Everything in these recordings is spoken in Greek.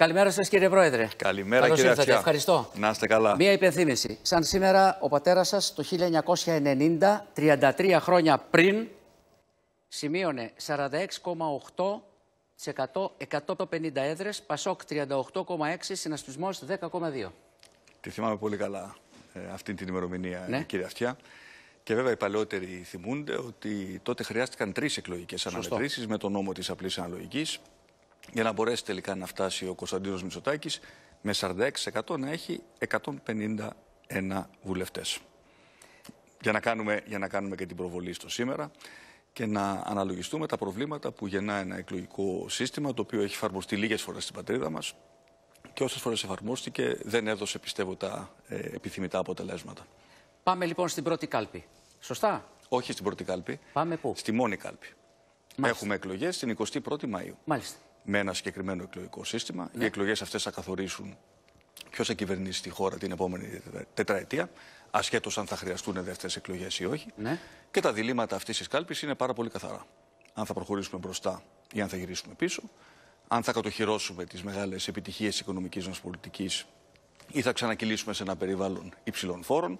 Καλημέρα σας, κύριε Πρόεδρε. Καλημέρα, Καλώς κύριε Αξιά. Ευχαριστώ. Να είστε καλά. Μία υπενθύμηση. Σαν σήμερα, ο πατέρας σας το 1990, 33 χρόνια πριν, σημείωνε 46,8% 150 έδρες, ΠΑΣΟΚ 38,6, συνασπισμό 10,2. Τη θυμάμαι πολύ καλά ε, αυτή την ημερομηνία, ναι. κύριε Αυτιά. Και βέβαια οι παλαιότεροι θυμούνται ότι τότε χρειάστηκαν τρεις εκλογικές αναμετρήσεις με τον νόμο της Απλής Αναλογικής για να μπορέσει τελικά να φτάσει ο Κωνσταντίνος Μητσοτάκης με 46% να έχει 151 βουλευτές. Για να, κάνουμε, για να κάνουμε και την προβολή στο σήμερα και να αναλογιστούμε τα προβλήματα που γεννά ένα εκλογικό σύστημα το οποίο έχει εφαρμοστεί λίγες φορές στην πατρίδα μας και όσες φορές εφαρμόστηκε δεν έδωσε πιστεύω τα ε, επιθυμητά αποτελέσματα. Πάμε λοιπόν στην πρώτη κάλπη. Σωστά. Όχι στην πρώτη κάλπη. Πάμε πού. Στη μόνη κάλπη. Μάλιστα. Έχουμε εκλογές την 21η Μαΐου. Μάλιστα με ένα συγκεκριμένο εκλογικό σύστημα. Ναι. Οι εκλογές αυτές θα καθορίσουν ποιος θα κυβερνήσει τη χώρα την επόμενη τετραετία, ασχέτως αν θα χρειαστούν δεύτερες εκλογές ή όχι. Ναι. Και τα διλήμματα αυτής της κάλπης είναι πάρα πολύ καθαρά. Αν θα προχωρήσουμε μπροστά ή αν θα γυρίσουμε πίσω, αν θα κατοχυρώσουμε τις μεγάλες επιτυχίες της οικονομικής μας πολιτικής ή θα ξανακυλήσουμε σε ένα περιβάλλον υψηλών φόρων,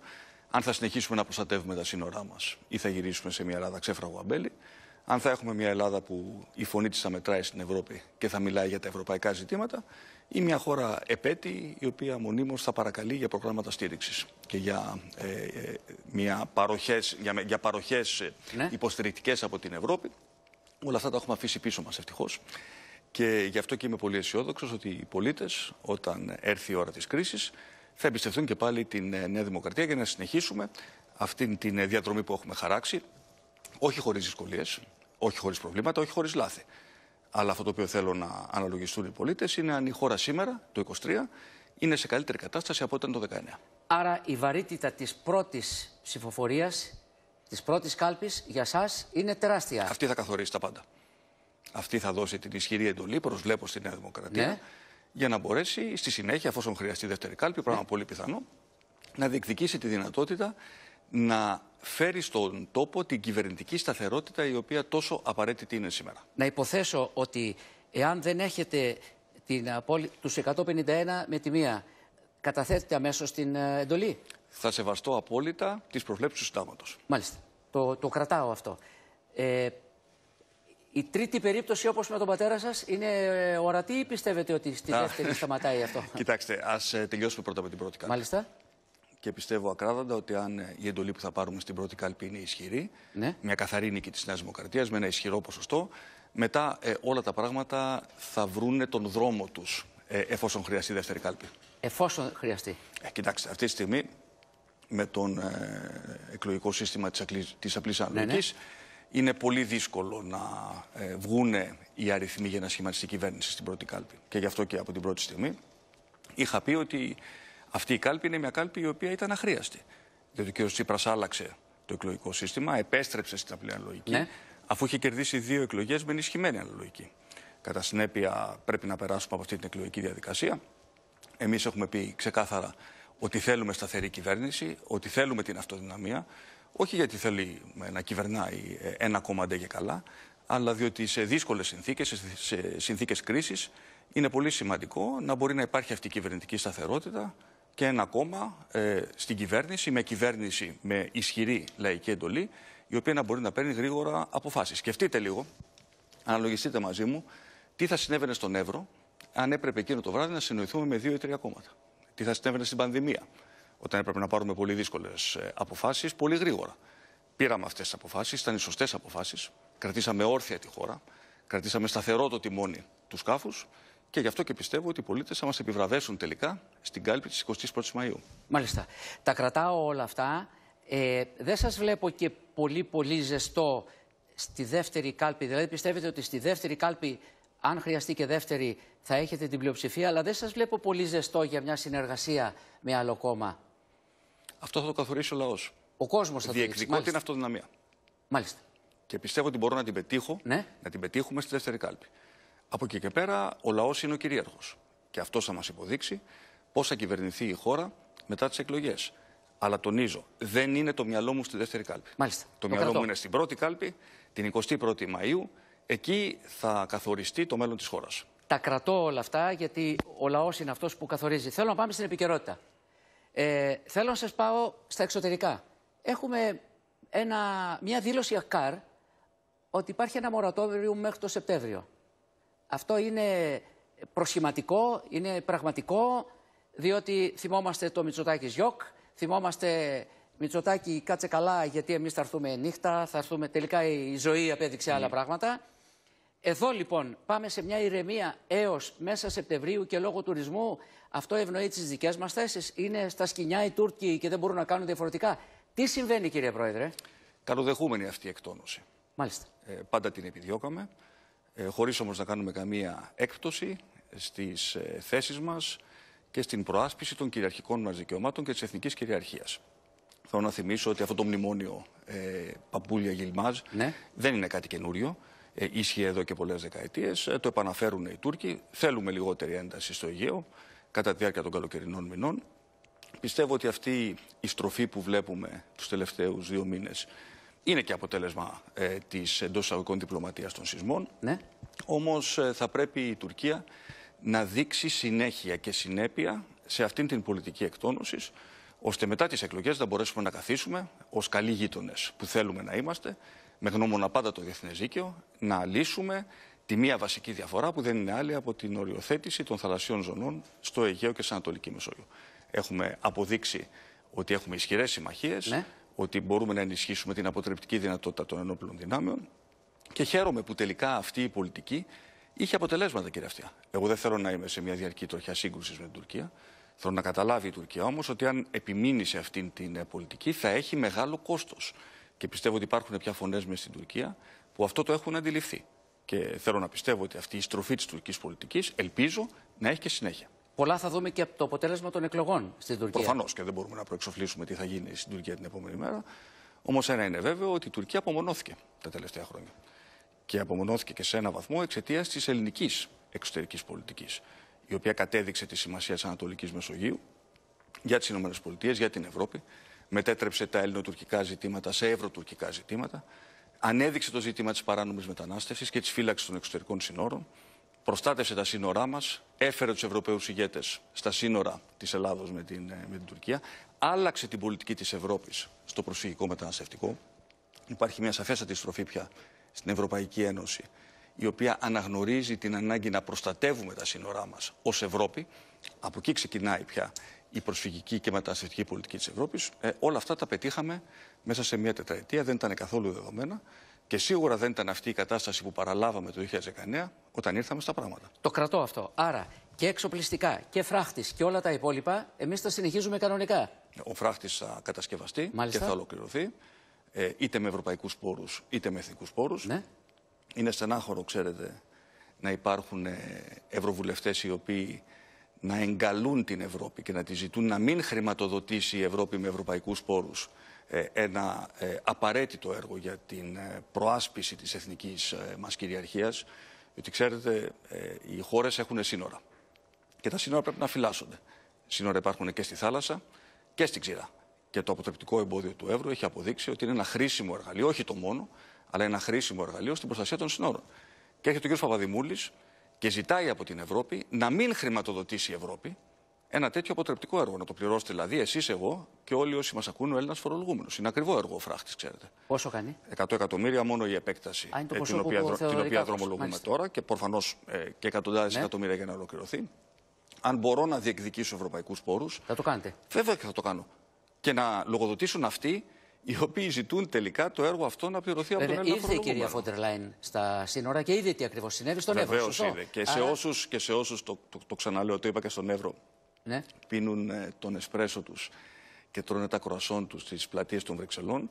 αν θα συνεχίσουμε να προστατεύουμε τα σύνορά μας ή θα γυρίσουμε σε μια ράδα ξέφραγο αμπέλη αν θα έχουμε μια Ελλάδα που η φωνή της θα μετράει στην Ευρώπη και θα μιλάει για τα ευρωπαϊκά ζητήματα ή μια χώρα επέτη η οποία μονίμως θα παρακαλεί για προγράμματα στήριξης και για, ε, ε, μια παροχές, για, για παροχές ε, ναι. υποστηρικτικές από την Ευρώπη. Όλα αυτά τα έχουμε αφήσει πίσω μας ευτυχώς. Και γι' αυτό και είμαι πολύ αισιόδοξος ότι οι πολίτες, όταν έρθει η ώρα της κρίσης, θα εμπιστευτούν και πάλι την ε, Νέα Δημοκρατία για να συνεχίσουμε αυτήν την ε, διαδρομή που έχουμε χαράξει, όχι χωρίς δυσκολίες, όχι χωρίς προβλήματα, όχι χωρίς λάθη. Αλλά αυτό το οποίο θέλω να αναλογιστούν οι πολίτες είναι αν η χώρα σήμερα, το 23, είναι σε καλύτερη κατάσταση από όταν το 19. Άρα η βαρύτητα της πρώτης ψηφοφορίας, της πρώτης κάλπης για εσά είναι τεράστια. Αυτή θα καθορίσει τα πάντα. Αυτή θα δώσει την ισχυρή εντολή, προσβλέπω στη Νέα Δημοκρατία, ναι. για να μπορέσει στη συνέχεια, εφόσον χρειαστεί δεύτερη κάλπη, πράγμα ναι. πολύ πιθανό, να διεκδικήσει τη δυνατότητα να φέρει στον τόπο την κυβερνητική σταθερότητα η οποία τόσο απαραίτητη είναι σήμερα. Να υποθέσω ότι εάν δεν έχετε την, τους 151 με τη μία, καταθέτετε αμέσως την ε, εντολή. Θα σεβαστώ απόλυτα τις προβλέψεις του συντάγματος. Μάλιστα. Το, το κρατάω αυτό. Ε, η τρίτη περίπτωση, όπως με τον πατέρα σας είναι ε, ορατή ή πιστεύετε ότι στη δεύτερη σταματάει αυτό. Κοιτάξτε, ας ε, τελειώσουμε πρώτα με την πρώτη Μάλιστα και πιστεύω ακράδαντα ότι αν ε, η εντολή που θα πάρουμε στην πρώτη κάλπη είναι ισχυρή, ναι. μια καθαρή νίκη της Νέας Δημοκρατίας με ένα ισχυρό ποσοστό, μετά ε, όλα τα πράγματα θα βρούνε τον δρόμο τους ε, εφόσον χρειαστεί δεύτερη κάλπη. Εφόσον χρειαστεί. Ε, κοιτάξτε, αυτή τη στιγμή με τον ε, εκλογικό σύστημα της απλή αναλογική. Ναι, ναι. Είναι πολύ δύσκολο να βγουν οι αριθμοί για να σχηματιστεί κυβέρνηση στην πρώτη κάλπη. Και γι' αυτό και από την πρώτη στιγμή είχα πει ότι αυτή η κάλπη είναι μια κάλπη η οποία ήταν αχρίαστη. Διότι ο κ. Τσίπρας άλλαξε το εκλογικό σύστημα, επέστρεψε στην απλή αναλογική, ναι. αφού είχε κερδίσει δύο εκλογές με ενισχυμένη αναλογική. Κατά συνέπεια, πρέπει να περάσουμε από αυτή την εκλογική διαδικασία. Εμείς έχουμε πει ξεκάθαρα ότι θέλουμε σταθερή κυβέρνηση, ότι θέλουμε την αυτοδυναμία, όχι γιατί θέλει να κυβερνάει ε, ένα κόμμα αντέγε καλά, αλλά διότι σε δύσκολες συνθήκες, σε συνθήκες κρίσης, είναι πολύ σημαντικό να μπορεί να υπάρχει αυτή η κυβερνητική σταθερότητα, και ένα κόμμα ε, στην κυβέρνηση, με κυβέρνηση με ισχυρή λαϊκή εντολή, η οποία να μπορεί να παίρνει γρήγορα αποφάσεις. Σκεφτείτε λίγο, αναλογιστείτε μαζί μου, τι θα συνέβαινε στον Εύρο, αν έπρεπε εκείνο το βράδυ να συνοηθούμε με δύο ή τρία κόμματα. Τι θα συνέβαινε στην πανδημία, όταν έπρεπε να πάρουμε πολύ δύσκολες αποφάσεις πολύ γρήγορα. Πήραμε αυτές τις αποφάσεις, ήταν οι σωστές αποφάσεις. Κρατήσαμε όρθια τη χώρα, κρατήσαμε σταθερό το τιμόνι του σκάφους και γι' αυτό και πιστεύω ότι οι πολίτες θα μας επιβραβεύσουν τελικά στην κάλπη της 21η Μαου. Μάλιστα. Τα κρατάω όλα αυτά. Ε, δεν σας βλέπω και πολύ πολύ ζεστό στη δεύτερη κάλπη. Δηλαδή, πιστεύετε ότι στη δεύτερη κάλπη, αν χρειαστεί και δεύτερη, θα έχετε την πλειοψηφία, αλλά δεν σας βλέπω πολύ ζεστό για μια συνεργασία με άλλο κόμμα. Αυτό θα το καθορίσει ο λαός. Ο κόσμος θα το Διεκδικώ την αυτοδυναμία. Μάλιστα. Και πιστεύω ότι μπορώ να την πετύχω, ναι. να την πετύχουμε στη δεύτερη κάλπη. Από εκεί και πέρα ο λαός είναι ο κυρίαρχος. Και αυτός θα μας υποδείξει πώς θα κυβερνηθεί η χώρα μετά τις εκλογές. Αλλά τονίζω, δεν είναι το μυαλό μου στη δεύτερη κάλπη. Μάλιστα. Το, το μυαλό μου είναι στην πρώτη κάλπη, την 21η Μαου, Εκεί θα καθοριστεί το μέλλον της χώρας. Τα κρατώ όλα αυτά γιατί ο λαός είναι αυτός που καθορίζει. Θέλω να πάμε στην επικαιρότητα. Ε, θέλω να σας πάω στα εξωτερικά. Έχουμε ένα, μια δήλωση ΑΚΑΡ ότι υπάρχει ένα μορατόριο μέχρι το Σεπτέμβριο. Αυτό είναι προσχηματικό, είναι πραγματικό, διότι θυμόμαστε το Μητσοτάκη Γιώκ, θυμόμαστε Μητσοτάκη κάτσε καλά γιατί εμείς θα έρθουμε νύχτα, θα έρθουμε τελικά η ζωή απέδειξε άλλα ναι. πράγματα. Εδώ λοιπόν πάμε σε μια ηρεμία έως μέσα Σεπτεμβρίου και λόγω τουρισμού αυτό ευνοεί τις δικές μας θέσεις. Είναι στα σκηνιά οι Τούρκοι και δεν μπορούν να κάνουν διαφορετικά. Τι συμβαίνει κύριε Πρόεδρε. Καλοδεχούμενη αυτή η εκτόνωση. Μάλιστα. Ε, πάντα την επιδιώκαμε ε, χωρίς όμως να κάνουμε καμία έκπτωση στις ε, θέσεις μας και στην προάσπιση των κυριαρχικών μας δικαιωμάτων και της εθνικής κυριαρχίας. Θέλω να θυμίσω ότι αυτό το μνημόνιο ε, Παπούλια Γιλμάζ ναι. δεν είναι κάτι καινούριο. Ε, ίσχυε εδώ και πολλές δεκαετίες. Ε, το επαναφέρουν οι Τούρκοι. Θέλουμε λιγότερη ένταση στο Αιγαίο κατά τη διάρκεια των καλοκαιρινών μηνών. Πιστεύω ότι αυτή η στροφή που βλέπουμε τους τελευταίους δύο μήνες είναι και αποτέλεσμα ε, της εντός εισαγωγικών διπλωματίας των σεισμών. Ναι. Όμως ε, θα πρέπει η Τουρκία να δείξει συνέχεια και συνέπεια σε αυτήν την πολιτική εκτόνωσης, ώστε μετά τις εκλογές να μπορέσουμε να καθίσουμε ως καλοί γείτονες που θέλουμε να είμαστε, με γνώμονα πάντα το διεθνές δίκαιο, να λύσουμε τη μία βασική διαφορά που δεν είναι άλλη από την οριοθέτηση των θαλασσίων ζωνών στο Αιγαίο και στην Ανατολική Μεσόγειο. Έχουμε αποδείξει ότι έχουμε ισχυρές συμμαχίες. Ναι ότι μπορούμε να ενισχύσουμε την αποτρεπτική δυνατότητα των ενόπλων δυνάμεων. Και χαίρομαι που τελικά αυτή η πολιτική είχε αποτελέσματα, κύριε Αυτιά. Εγώ δεν θέλω να είμαι σε μια διαρκή τροχιά σύγκρουσης με την Τουρκία. Θέλω να καταλάβει η Τουρκία όμως ότι αν επιμείνει σε αυτή την ε, πολιτική θα έχει μεγάλο κόστος. Και πιστεύω ότι υπάρχουν πια φωνές μες στην Τουρκία που αυτό το έχουν αντιληφθεί. Και θέλω να πιστεύω ότι αυτή η στροφή της τουρκικής πολιτικής ελπίζω να έχει και συνέχεια. Πολλά θα δούμε και από το αποτέλεσμα των εκλογών στην Τουρκία. Προφανώς και δεν μπορούμε να προεξοφλήσουμε τι θα γίνει στην Τουρκία την επόμενη μέρα. Όμως ένα είναι βέβαιο ότι η Τουρκία απομονώθηκε τα τελευταία χρόνια. Και απομονώθηκε και σε ένα βαθμό εξαιτίας της ελληνικής εξωτερικής πολιτικής, η οποία κατέδειξε τη σημασία της Ανατολικής Μεσογείου για τις ΗΠΑ, για την Ευρώπη. Μετέτρεψε τα ελληνοτουρκικά ζητήματα σε ευρωτουρκικά ζητήματα. Ανέδειξε το ζήτημα της παράνομης μετανάστευσης και της φύλαξης των εξωτερικών συνόρων προστάτευσε τα σύνορά μας, έφερε τους Ευρωπαίους ηγέτες στα σύνορα της Ελλάδος με την, ε, με την Τουρκία, άλλαξε την πολιτική της Ευρώπης στο προσφυγικό μεταναστευτικό. Υπάρχει μια σαφέστατη στροφή πια στην Ευρωπαϊκή Ένωση, η οποία αναγνωρίζει την ανάγκη να προστατεύουμε τα σύνορά μας ως Ευρώπη. Από εκεί ξεκινάει πια η προσφυγική και μεταναστευτική πολιτική της Ευρώπης. Ε, όλα αυτά τα πετύχαμε μέσα σε μια τετραετία, δεν ήταν καθόλου δεδομένα. Και σίγουρα δεν ήταν αυτή η κατάσταση που παραλάβαμε το 2019 όταν ήρθαμε στα πράγματα. Το κρατώ αυτό. Άρα και εξοπλιστικά και φράχτης και όλα τα υπόλοιπα, εμείς τα συνεχίζουμε κανονικά. Ο φράχτης θα κατασκευαστεί Μάλιστα. και θα ολοκληρωθεί ε, είτε με ευρωπαϊκούς πόρους είτε με εθνικούς πόρους. Ναι. Είναι στενάχωρο, ξέρετε, να υπάρχουν ε, ευρωβουλευτές οι οποίοι να εγκαλούν την Ευρώπη και να τη ζητούν να μην χρηματοδοτήσει η Ευρώπη με ευρωπαϊκούς πόρους ε, ένα ε, απαραίτητο έργο για την ε, προάσπιση της εθνικής μας κυριαρχίας, γιατί ξέρετε οι χώρες έχουν σύνορα και τα σύνορα πρέπει να φυλάσσονται. Σύνορα υπάρχουν και στη θάλασσα και στην ξηρά. Και το αποτρεπτικό εμπόδιο του εύρου έχει αποδείξει ότι είναι ένα χρήσιμο εργαλείο, όχι το μόνο, αλλά ένα χρήσιμο εργαλείο στην προστασία των σύνορων. Και έρχεται ο κ. Παπαδημούλης και ζητάει από την Ευρώπη να μην χρηματοδοτήσει η Ευρώπη, ένα τέτοιο αποτρεπτικό έργο. Να το πληρώσετε δηλαδή εσείς, εγώ και όλοι όσοι μας ακούνε, ο Έλληνας φορολογούμενος. Είναι ακριβό έργο ο φράχτης, ξέρετε. Πόσο κάνει. 100 εκατομμύρια μόνο η επέκταση. Α, ε, την, οποία, την οποία δρομολογούμε μάλιστα. τώρα και προφανώς ε, και εκατοντάδες ναι. εκατομμύρια για να ολοκληρωθεί. Αν μπορώ να διεκδικήσω ευρωπαϊκούς πόρους. Θα το κάνετε. Βέβαια και θα το κάνω. Και να λογοδοτήσουν αυτοί οι οποίοι ζητούν τελικά το έργο αυτό να πληρωθεί από τον Έλληνα Ήρθε η κυρία Φόντερ Λάιν στα σύνορα και είδε τι ακριβώς συνέβη στον Εύρο. Βεβαίω είδε. Και σε όσου, το, το, το ξαναλέω, το είπα και στον Εύρο, ναι. πίνουν τον εσπρέσο τους και τρώνε τα κροασόν τους στις πλατείες των Βρυξελών,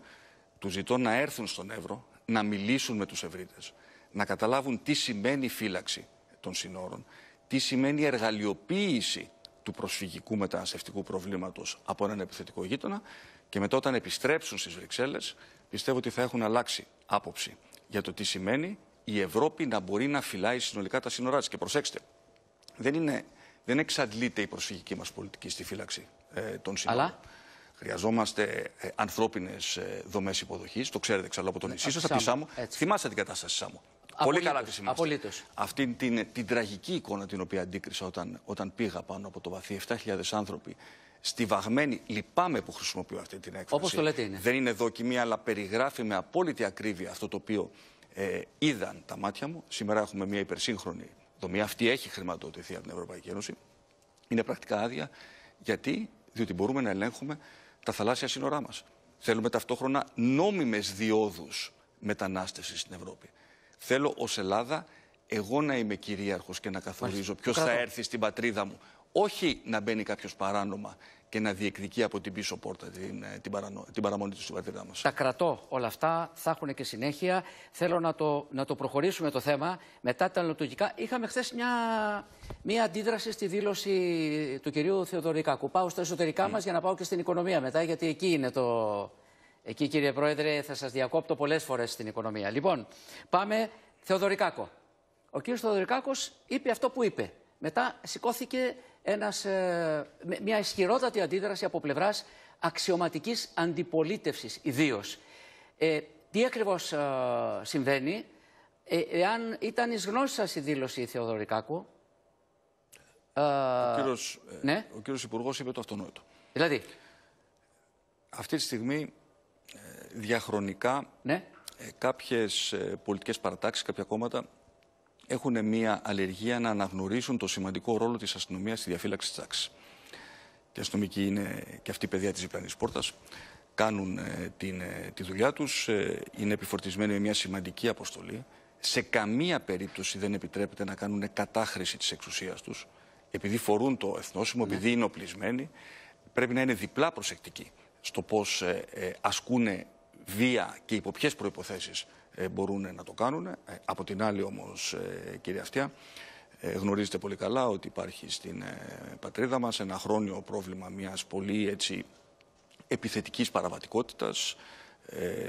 τους ζητώ να έρθουν στον Εύρο, να μιλήσουν με τους Ευρύτες, να καταλάβουν τι σημαίνει φύλαξη των συνόρων, τι σημαίνει εργαλειοποίηση του προσφυγικού μεταναστευτικού προβλήματος από έναν επιθετικό γείτονα και μετά όταν επιστρέψουν στις Βρυξέλλες πιστεύω ότι θα έχουν αλλάξει άποψη για το τι σημαίνει η Ευρώπη να μπορεί να φυλάει συνολικά τα σύνορά της. Και προσέξτε, δεν είναι δεν εξαντλείται η προσφυγική μας πολιτική στη φύλαξη ε, των συνόρων. Αλλά... Χρειαζόμαστε ε, ανθρώπινες ε, δομές υποδοχής. Το ξέρετε εξάλλου από τον ναι, νησί σα, από τη Θυμάστε την κατάσταση Σάμμο. Πολύ καλά τη θυμάστε. Αυτή την, την, τραγική εικόνα την οποία αντίκρισα όταν, όταν πήγα πάνω από το βαθύ, 7.000 άνθρωποι στη βαγμένη. Λυπάμαι που χρησιμοποιώ αυτή την έκφραση. Όπως το λέτε είναι. Δεν είναι δοκιμή, αλλά περιγράφει με απόλυτη ακρίβεια αυτό το οποίο ε, είδαν τα μάτια μου. Σήμερα έχουμε μια υπερσύγχρονη δομή αυτή έχει χρηματοδοτηθεί από την Ευρωπαϊκή Ένωση, είναι πρακτικά άδεια. Γιατί, διότι μπορούμε να ελέγχουμε τα θαλάσσια σύνορά μας. Θέλουμε ταυτόχρονα νόμιμες διόδους μετανάστευσης στην Ευρώπη. Θέλω ως Ελλάδα εγώ να είμαι κυρίαρχος και να καθορίζω ποιος θα έρθει στην πατρίδα μου. Όχι να μπαίνει κάποιος παράνομα και να διεκδικεί από την πίσω πόρτα την, ε, την, παρανο, την παραμονή του στην πατρίδα μας. Τα κρατώ όλα αυτά, θα έχουν και συνέχεια. Θέλω να το, να το προχωρήσουμε το θέμα. Μετά τα λειτουργικά, είχαμε χθες μια, μια αντίδραση στη δήλωση του κυρίου Θεοδωρικάκου. Πάω στα εσωτερικά mm. μας για να πάω και στην οικονομία μετά, γιατί εκεί είναι το. Εκεί, κύριε Πρόεδρε, θα σας διακόπτω πολλές φορές στην οικονομία. Λοιπόν, πάμε Θεοδωρικάκο. Ο κύριος Θεοδωρικάκος είπε αυτό που είπε. Μετά σηκώθηκε ένας, ε, μια ισχυρότατη αντίδραση από πλευράς αξιωματικής αντιπολίτευσης ιδίως. Ε, τι ακριβώς ε, συμβαίνει, ε, εάν ήταν εις γνώση σας η δήλωση Θεοδωρικάκου. Ο κύριος, ναι. ο κύριος Υπουργός είπε το αυτονόητο. Δηλαδή. Αυτή τη στιγμή διαχρονικά ναι. κάποιες πολιτικές παρατάξεις, κάποια κόμματα έχουν μια αλλεργία να αναγνωρίσουν το σημαντικό ρόλο της αστυνομίας στη διαφύλαξη της τάξης. Και αστυνομικοί είναι και αυτή η παιδιά της διπλανή πόρτας. Κάνουν ε, την, ε, τη δουλειά τους, ε, είναι επιφορτισμένοι με μια σημαντική αποστολή. Σε καμία περίπτωση δεν επιτρέπεται να κάνουν κατάχρηση της εξουσίας τους, επειδή φορούν το εθνόσημο, ναι. επειδή είναι οπλισμένοι. Πρέπει να είναι διπλά προσεκτικοί στο πώς ασκούν βία και υπό ποιες προποθέσει ε, μπορούν να το κάνουν. Ε, από την άλλη όμως, ε, κύριε Αυτιά, γνωρίζετε πολύ καλά ότι υπάρχει στην πατρίδα μας ένα χρόνιο πρόβλημα μιας πολύ έτσι επιθετικής παραβατικότητας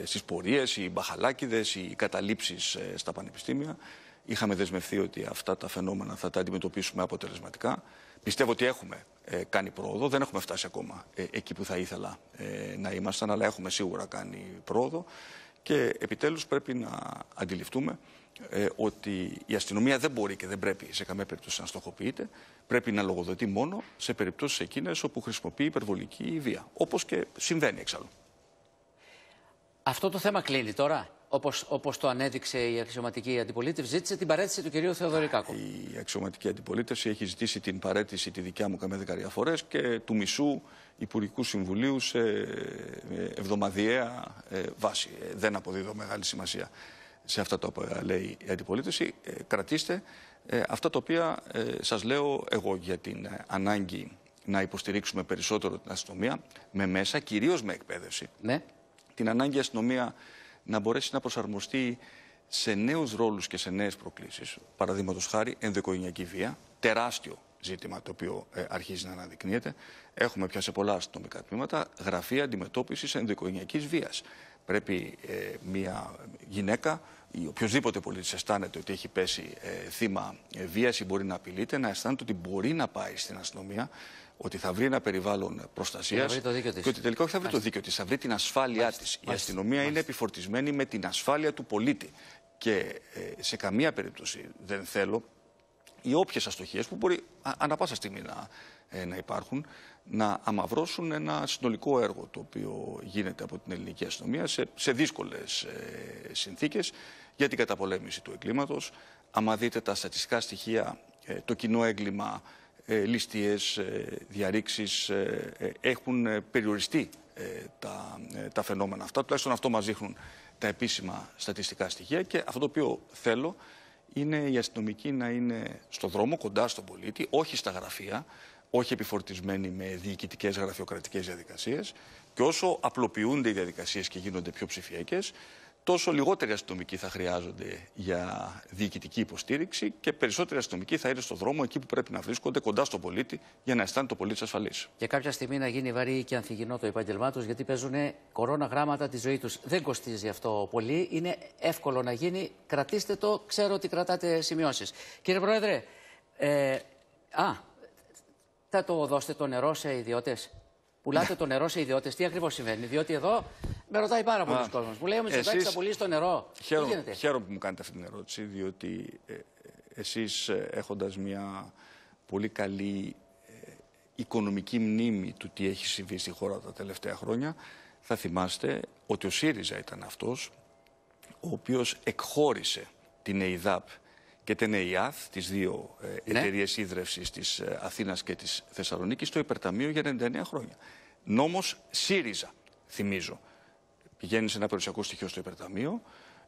στις πορείες, οι μπαχαλάκιδες, οι καταλήψεις στα πανεπιστήμια. Είχαμε δεσμευθεί ότι αυτά τα φαινόμενα θα τα αντιμετωπίσουμε αποτελεσματικά. Πιστεύω ότι έχουμε κάνει πρόοδο. Δεν έχουμε φτάσει ακόμα εκεί που θα ήθελα να ήμασταν, αλλά έχουμε σίγουρα κάνει πρόοδο. Και επιτέλους πρέπει να αντιληφθούμε ε, ότι η αστυνομία δεν μπορεί και δεν πρέπει σε καμία περίπτωση να στοχοποιείται. Πρέπει να λογοδοτεί μόνο σε περιπτώσεις εκείνες όπου χρησιμοποιεί υπερβολική βία. Όπως και συμβαίνει εξάλλου. Αυτό το θέμα κλείνει τώρα όπως, όπως το ανέδειξε η αξιωματική αντιπολίτευση, ζήτησε την παρέτηση του κυρίου Θεοδωρικάκου. Η αξιωματική αντιπολίτευση έχει ζητήσει την παρέτηση τη δικιά μου καμία δεκαριά φορές και του μισού Υπουργικού Συμβουλίου σε ε, εβδομαδιαία ε, βάση. Ε, δεν αποδίδω μεγάλη σημασία σε αυτά τα οποία λέει η αντιπολίτευση. Κρατήστε αυτά τα οποία σας λέω εγώ για την ανάγκη να υποστηρίξουμε περισσότερο την αστυνομία με μέσα, κυρίως με εκπαίδευση. Ναι. Την ανάγκη αστυνομία να μπορέσει να προσαρμοστεί σε νέους ρόλους και σε νέες προκλήσεις. Παραδείγματος χάρη, ενδοοικογενειακή βία, τεράστιο ζήτημα το οποίο ε, αρχίζει να αναδεικνύεται. Έχουμε πια σε πολλά αστυνομικά τμήματα γραφεία αντιμετώπισης ενδοοικογενειακής βίας. Πρέπει ε, μια γυναίκα ή οποιοδήποτε πολίτης αισθάνεται ότι έχει πέσει ε, θύμα βίας ή μπορεί να απειλείται, να αισθάνεται ότι μπορεί να πάει στην αστυνομία ότι θα βρει ένα περιβάλλον προστασίας και, ότι τελικά όχι θα βρει το δίκαιο της, θα βρει την ασφάλειά της. Η αστυνομία είναι επιφορτισμένη με την ασφάλεια του πολίτη. Και ε, σε καμία περίπτωση δεν θέλω οι όποιες αστοχίες που μπορεί ανά πάσα στιγμή ε, να, υπάρχουν να αμαυρώσουν ένα συνολικό έργο το οποίο γίνεται από την ελληνική αστυνομία σε, σε δύσκολες ε, συνθήκες για την καταπολέμηση του εγκλήματος. Αν δείτε τα στατιστικά στοιχεία, το κοινό έγκλημα ε, ληστείες, ε, διαρρήξεις, ε, έχουν περιοριστεί τα, τα φαινόμενα αυτά. Τουλάχιστον αυτό μας δείχνουν τα επίσημα στατιστικά στοιχεία και αυτό το οποίο θέλω είναι οι αστυνομικοί να είναι στο δρόμο, κοντά στον πολίτη, όχι στα γραφεία, όχι επιφορτισμένοι με διοικητικές γραφειοκρατικές διαδικασίες. Και όσο απλοποιούνται οι διαδικασίες και γίνονται πιο ψηφιακές, τόσο λιγότεροι αστυνομικοί θα χρειάζονται για διοικητική υποστήριξη και περισσότεροι αστυνομικοί θα είναι στο δρόμο εκεί που πρέπει να βρίσκονται κοντά στον πολίτη για να αισθάνεται ο πολίτης ασφαλής. Και κάποια στιγμή να γίνει βαρύ και ανθυγινό το επάγγελμά του γιατί παίζουν κορώνα γράμματα τη ζωή τους. Δεν κοστίζει αυτό πολύ. Είναι εύκολο να γίνει. Κρατήστε το. Ξέρω ότι κρατάτε σημειώσεις. Κύριε Πρόεδρε, ε, α, θα το δώσετε το νερό σε ιδιώτες. Πουλάτε το νερό σε ιδιώτες. Τι ακριβώς συμβαίνει, διότι εδώ με ρωτάει πάρα πολλού κόσμο. Μου λέει ο Μητσοτάκη εσείς... θα πουλήσει το νερό. Χαίρομαι, χαίρομαι που μου κάνετε αυτή την ερώτηση, διότι ε, εσείς ε, έχοντας μια πολύ καλή ε, οικονομική μνήμη του τι έχει συμβεί στη χώρα τα τελευταία χρόνια, θα θυμάστε ότι ο ΣΥΡΙΖΑ ήταν αυτός ο οποίος εκχώρησε την ΕΙΔΑΠ και την ΕΙΑΘ, τις δύο ναι. εταιρείες ίδρυυση τη Αθήνας και της Θεσσαλονίκης, στο υπερταμείο για 99 χρόνια. Νόμος ΣΥΡΙΖΑ, θυμίζω πηγαίνει σε ένα περιουσιακό στοιχείο στο υπερταμείο.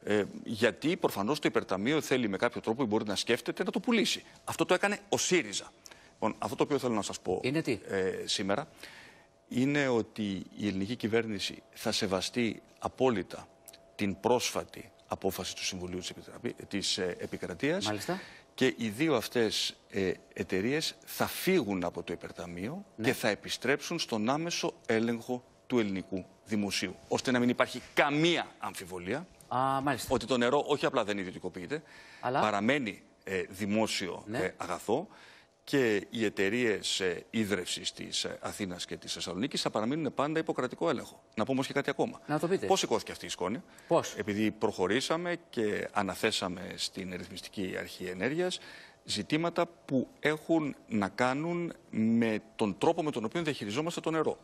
Ε, γιατί προφανώς το υπερταμείο θέλει με κάποιο τρόπο ή μπορεί να σκέφτεται να το πουλήσει. Αυτό το έκανε ο ΣΥΡΙΖΑ. Λοιπόν, αυτό το οποίο θέλω να σας πω Ε, σήμερα είναι ότι η ελληνική κυβέρνηση θα σεβαστεί απόλυτα την πρόσφατη απόφαση του Συμβουλίου της, της ε, Επικρατείας Μάλιστα. και οι δύο αυτές ε, εταιρείες θα φύγουν από το υπερταμείο ναι. και θα επιστρέψουν στον άμεσο έλεγχο του ελληνικού δημοσίου. Ώστε να μην υπάρχει καμία αμφιβολία Α, ότι το νερό όχι απλά δεν ιδιωτικοποιείται, Αλλά... παραμένει ε, δημόσιο ναι. ε, αγαθό και οι εταιρείες ε, ίδρυυση της ε, Αθήνας και της Θεσσαλονίκης θα παραμείνουν πάντα υποκρατικό έλεγχο. Να πούμε όμως και κάτι ακόμα. Να το πείτε. Πώς σηκώθηκε αυτή η σκόνη, Πώς. Επειδή προχωρήσαμε και αναθέσαμε στην Ρυθμιστική Αρχή Ενέργειας ζητήματα που έχουν να κάνουν με τον τρόπο με τον οποίο διαχειριζόμαστε το νερό.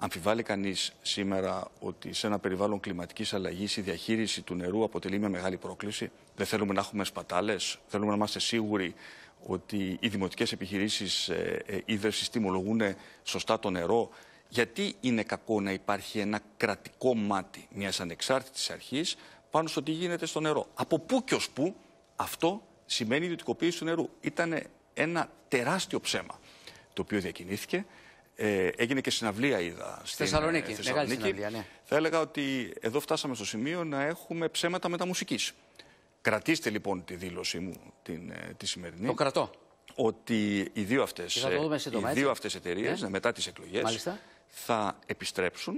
Αμφιβάλλει κανείς σήμερα ότι σε ένα περιβάλλον κλιματικής αλλαγής η διαχείριση του νερού αποτελεί μια μεγάλη πρόκληση. Δεν θέλουμε να έχουμε σπατάλες. Θέλουμε να είμαστε σίγουροι ότι οι δημοτικές επιχειρήσεις ε, ε, ίδρυση τιμολογούν σωστά το νερό. Γιατί είναι κακό να υπάρχει ένα κρατικό μάτι μιας ανεξάρτητης αρχής πάνω στο τι γίνεται στο νερό. Από πού και ως πού αυτό σημαίνει ιδιωτικοποίηση του νερού. Ήταν ένα τεράστιο ψέμα το οποίο διακινήθηκε. Ε, έγινε και συναυλία, είδα. στη Θεσσαλονίκη, Θεσσαλονίκη. μεγάλη συναυλία, ναι. Θα έλεγα ότι εδώ φτάσαμε στο σημείο να έχουμε ψέματα μεταμουσικής. Κρατήστε λοιπόν τη δήλωσή μου την, ε, τη σημερινή. Το κρατώ. Ότι οι δύο αυτές ε, εταιρείες, ναι. ναι. μετά τις εκλογές θα επιστρέψουν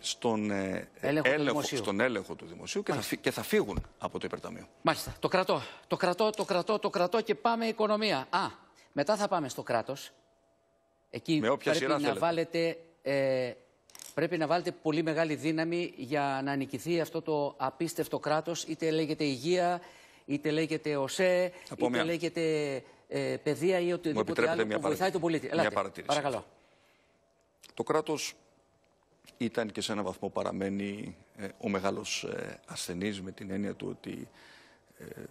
στον, ε, έλεγχο του στον έλεγχο του δημοσίου και θα, και θα, φύγουν από το υπερταμείο. Μάλιστα. Το κρατώ. Το κρατώ, το κρατώ, το κρατώ και πάμε οικονομία. Α, μετά θα πάμε στο κράτος. Εκεί πρέπει, να βάλετε, ε, πρέπει να βάλετε πολύ μεγάλη δύναμη για να νικηθεί αυτό το απίστευτο κράτος, είτε λέγεται υγεία, είτε λέγεται ΟΣΕ, Από είτε μια... λέγεται ε, παιδεία ή οτιδήποτε άλλο που βοηθάει τον πολίτη. Ελάτε, μια παρακαλώ. Το κράτος ήταν και σε έναν βαθμό παραμένει ε, ο μεγάλος ε, ασθενής με την έννοια του ότι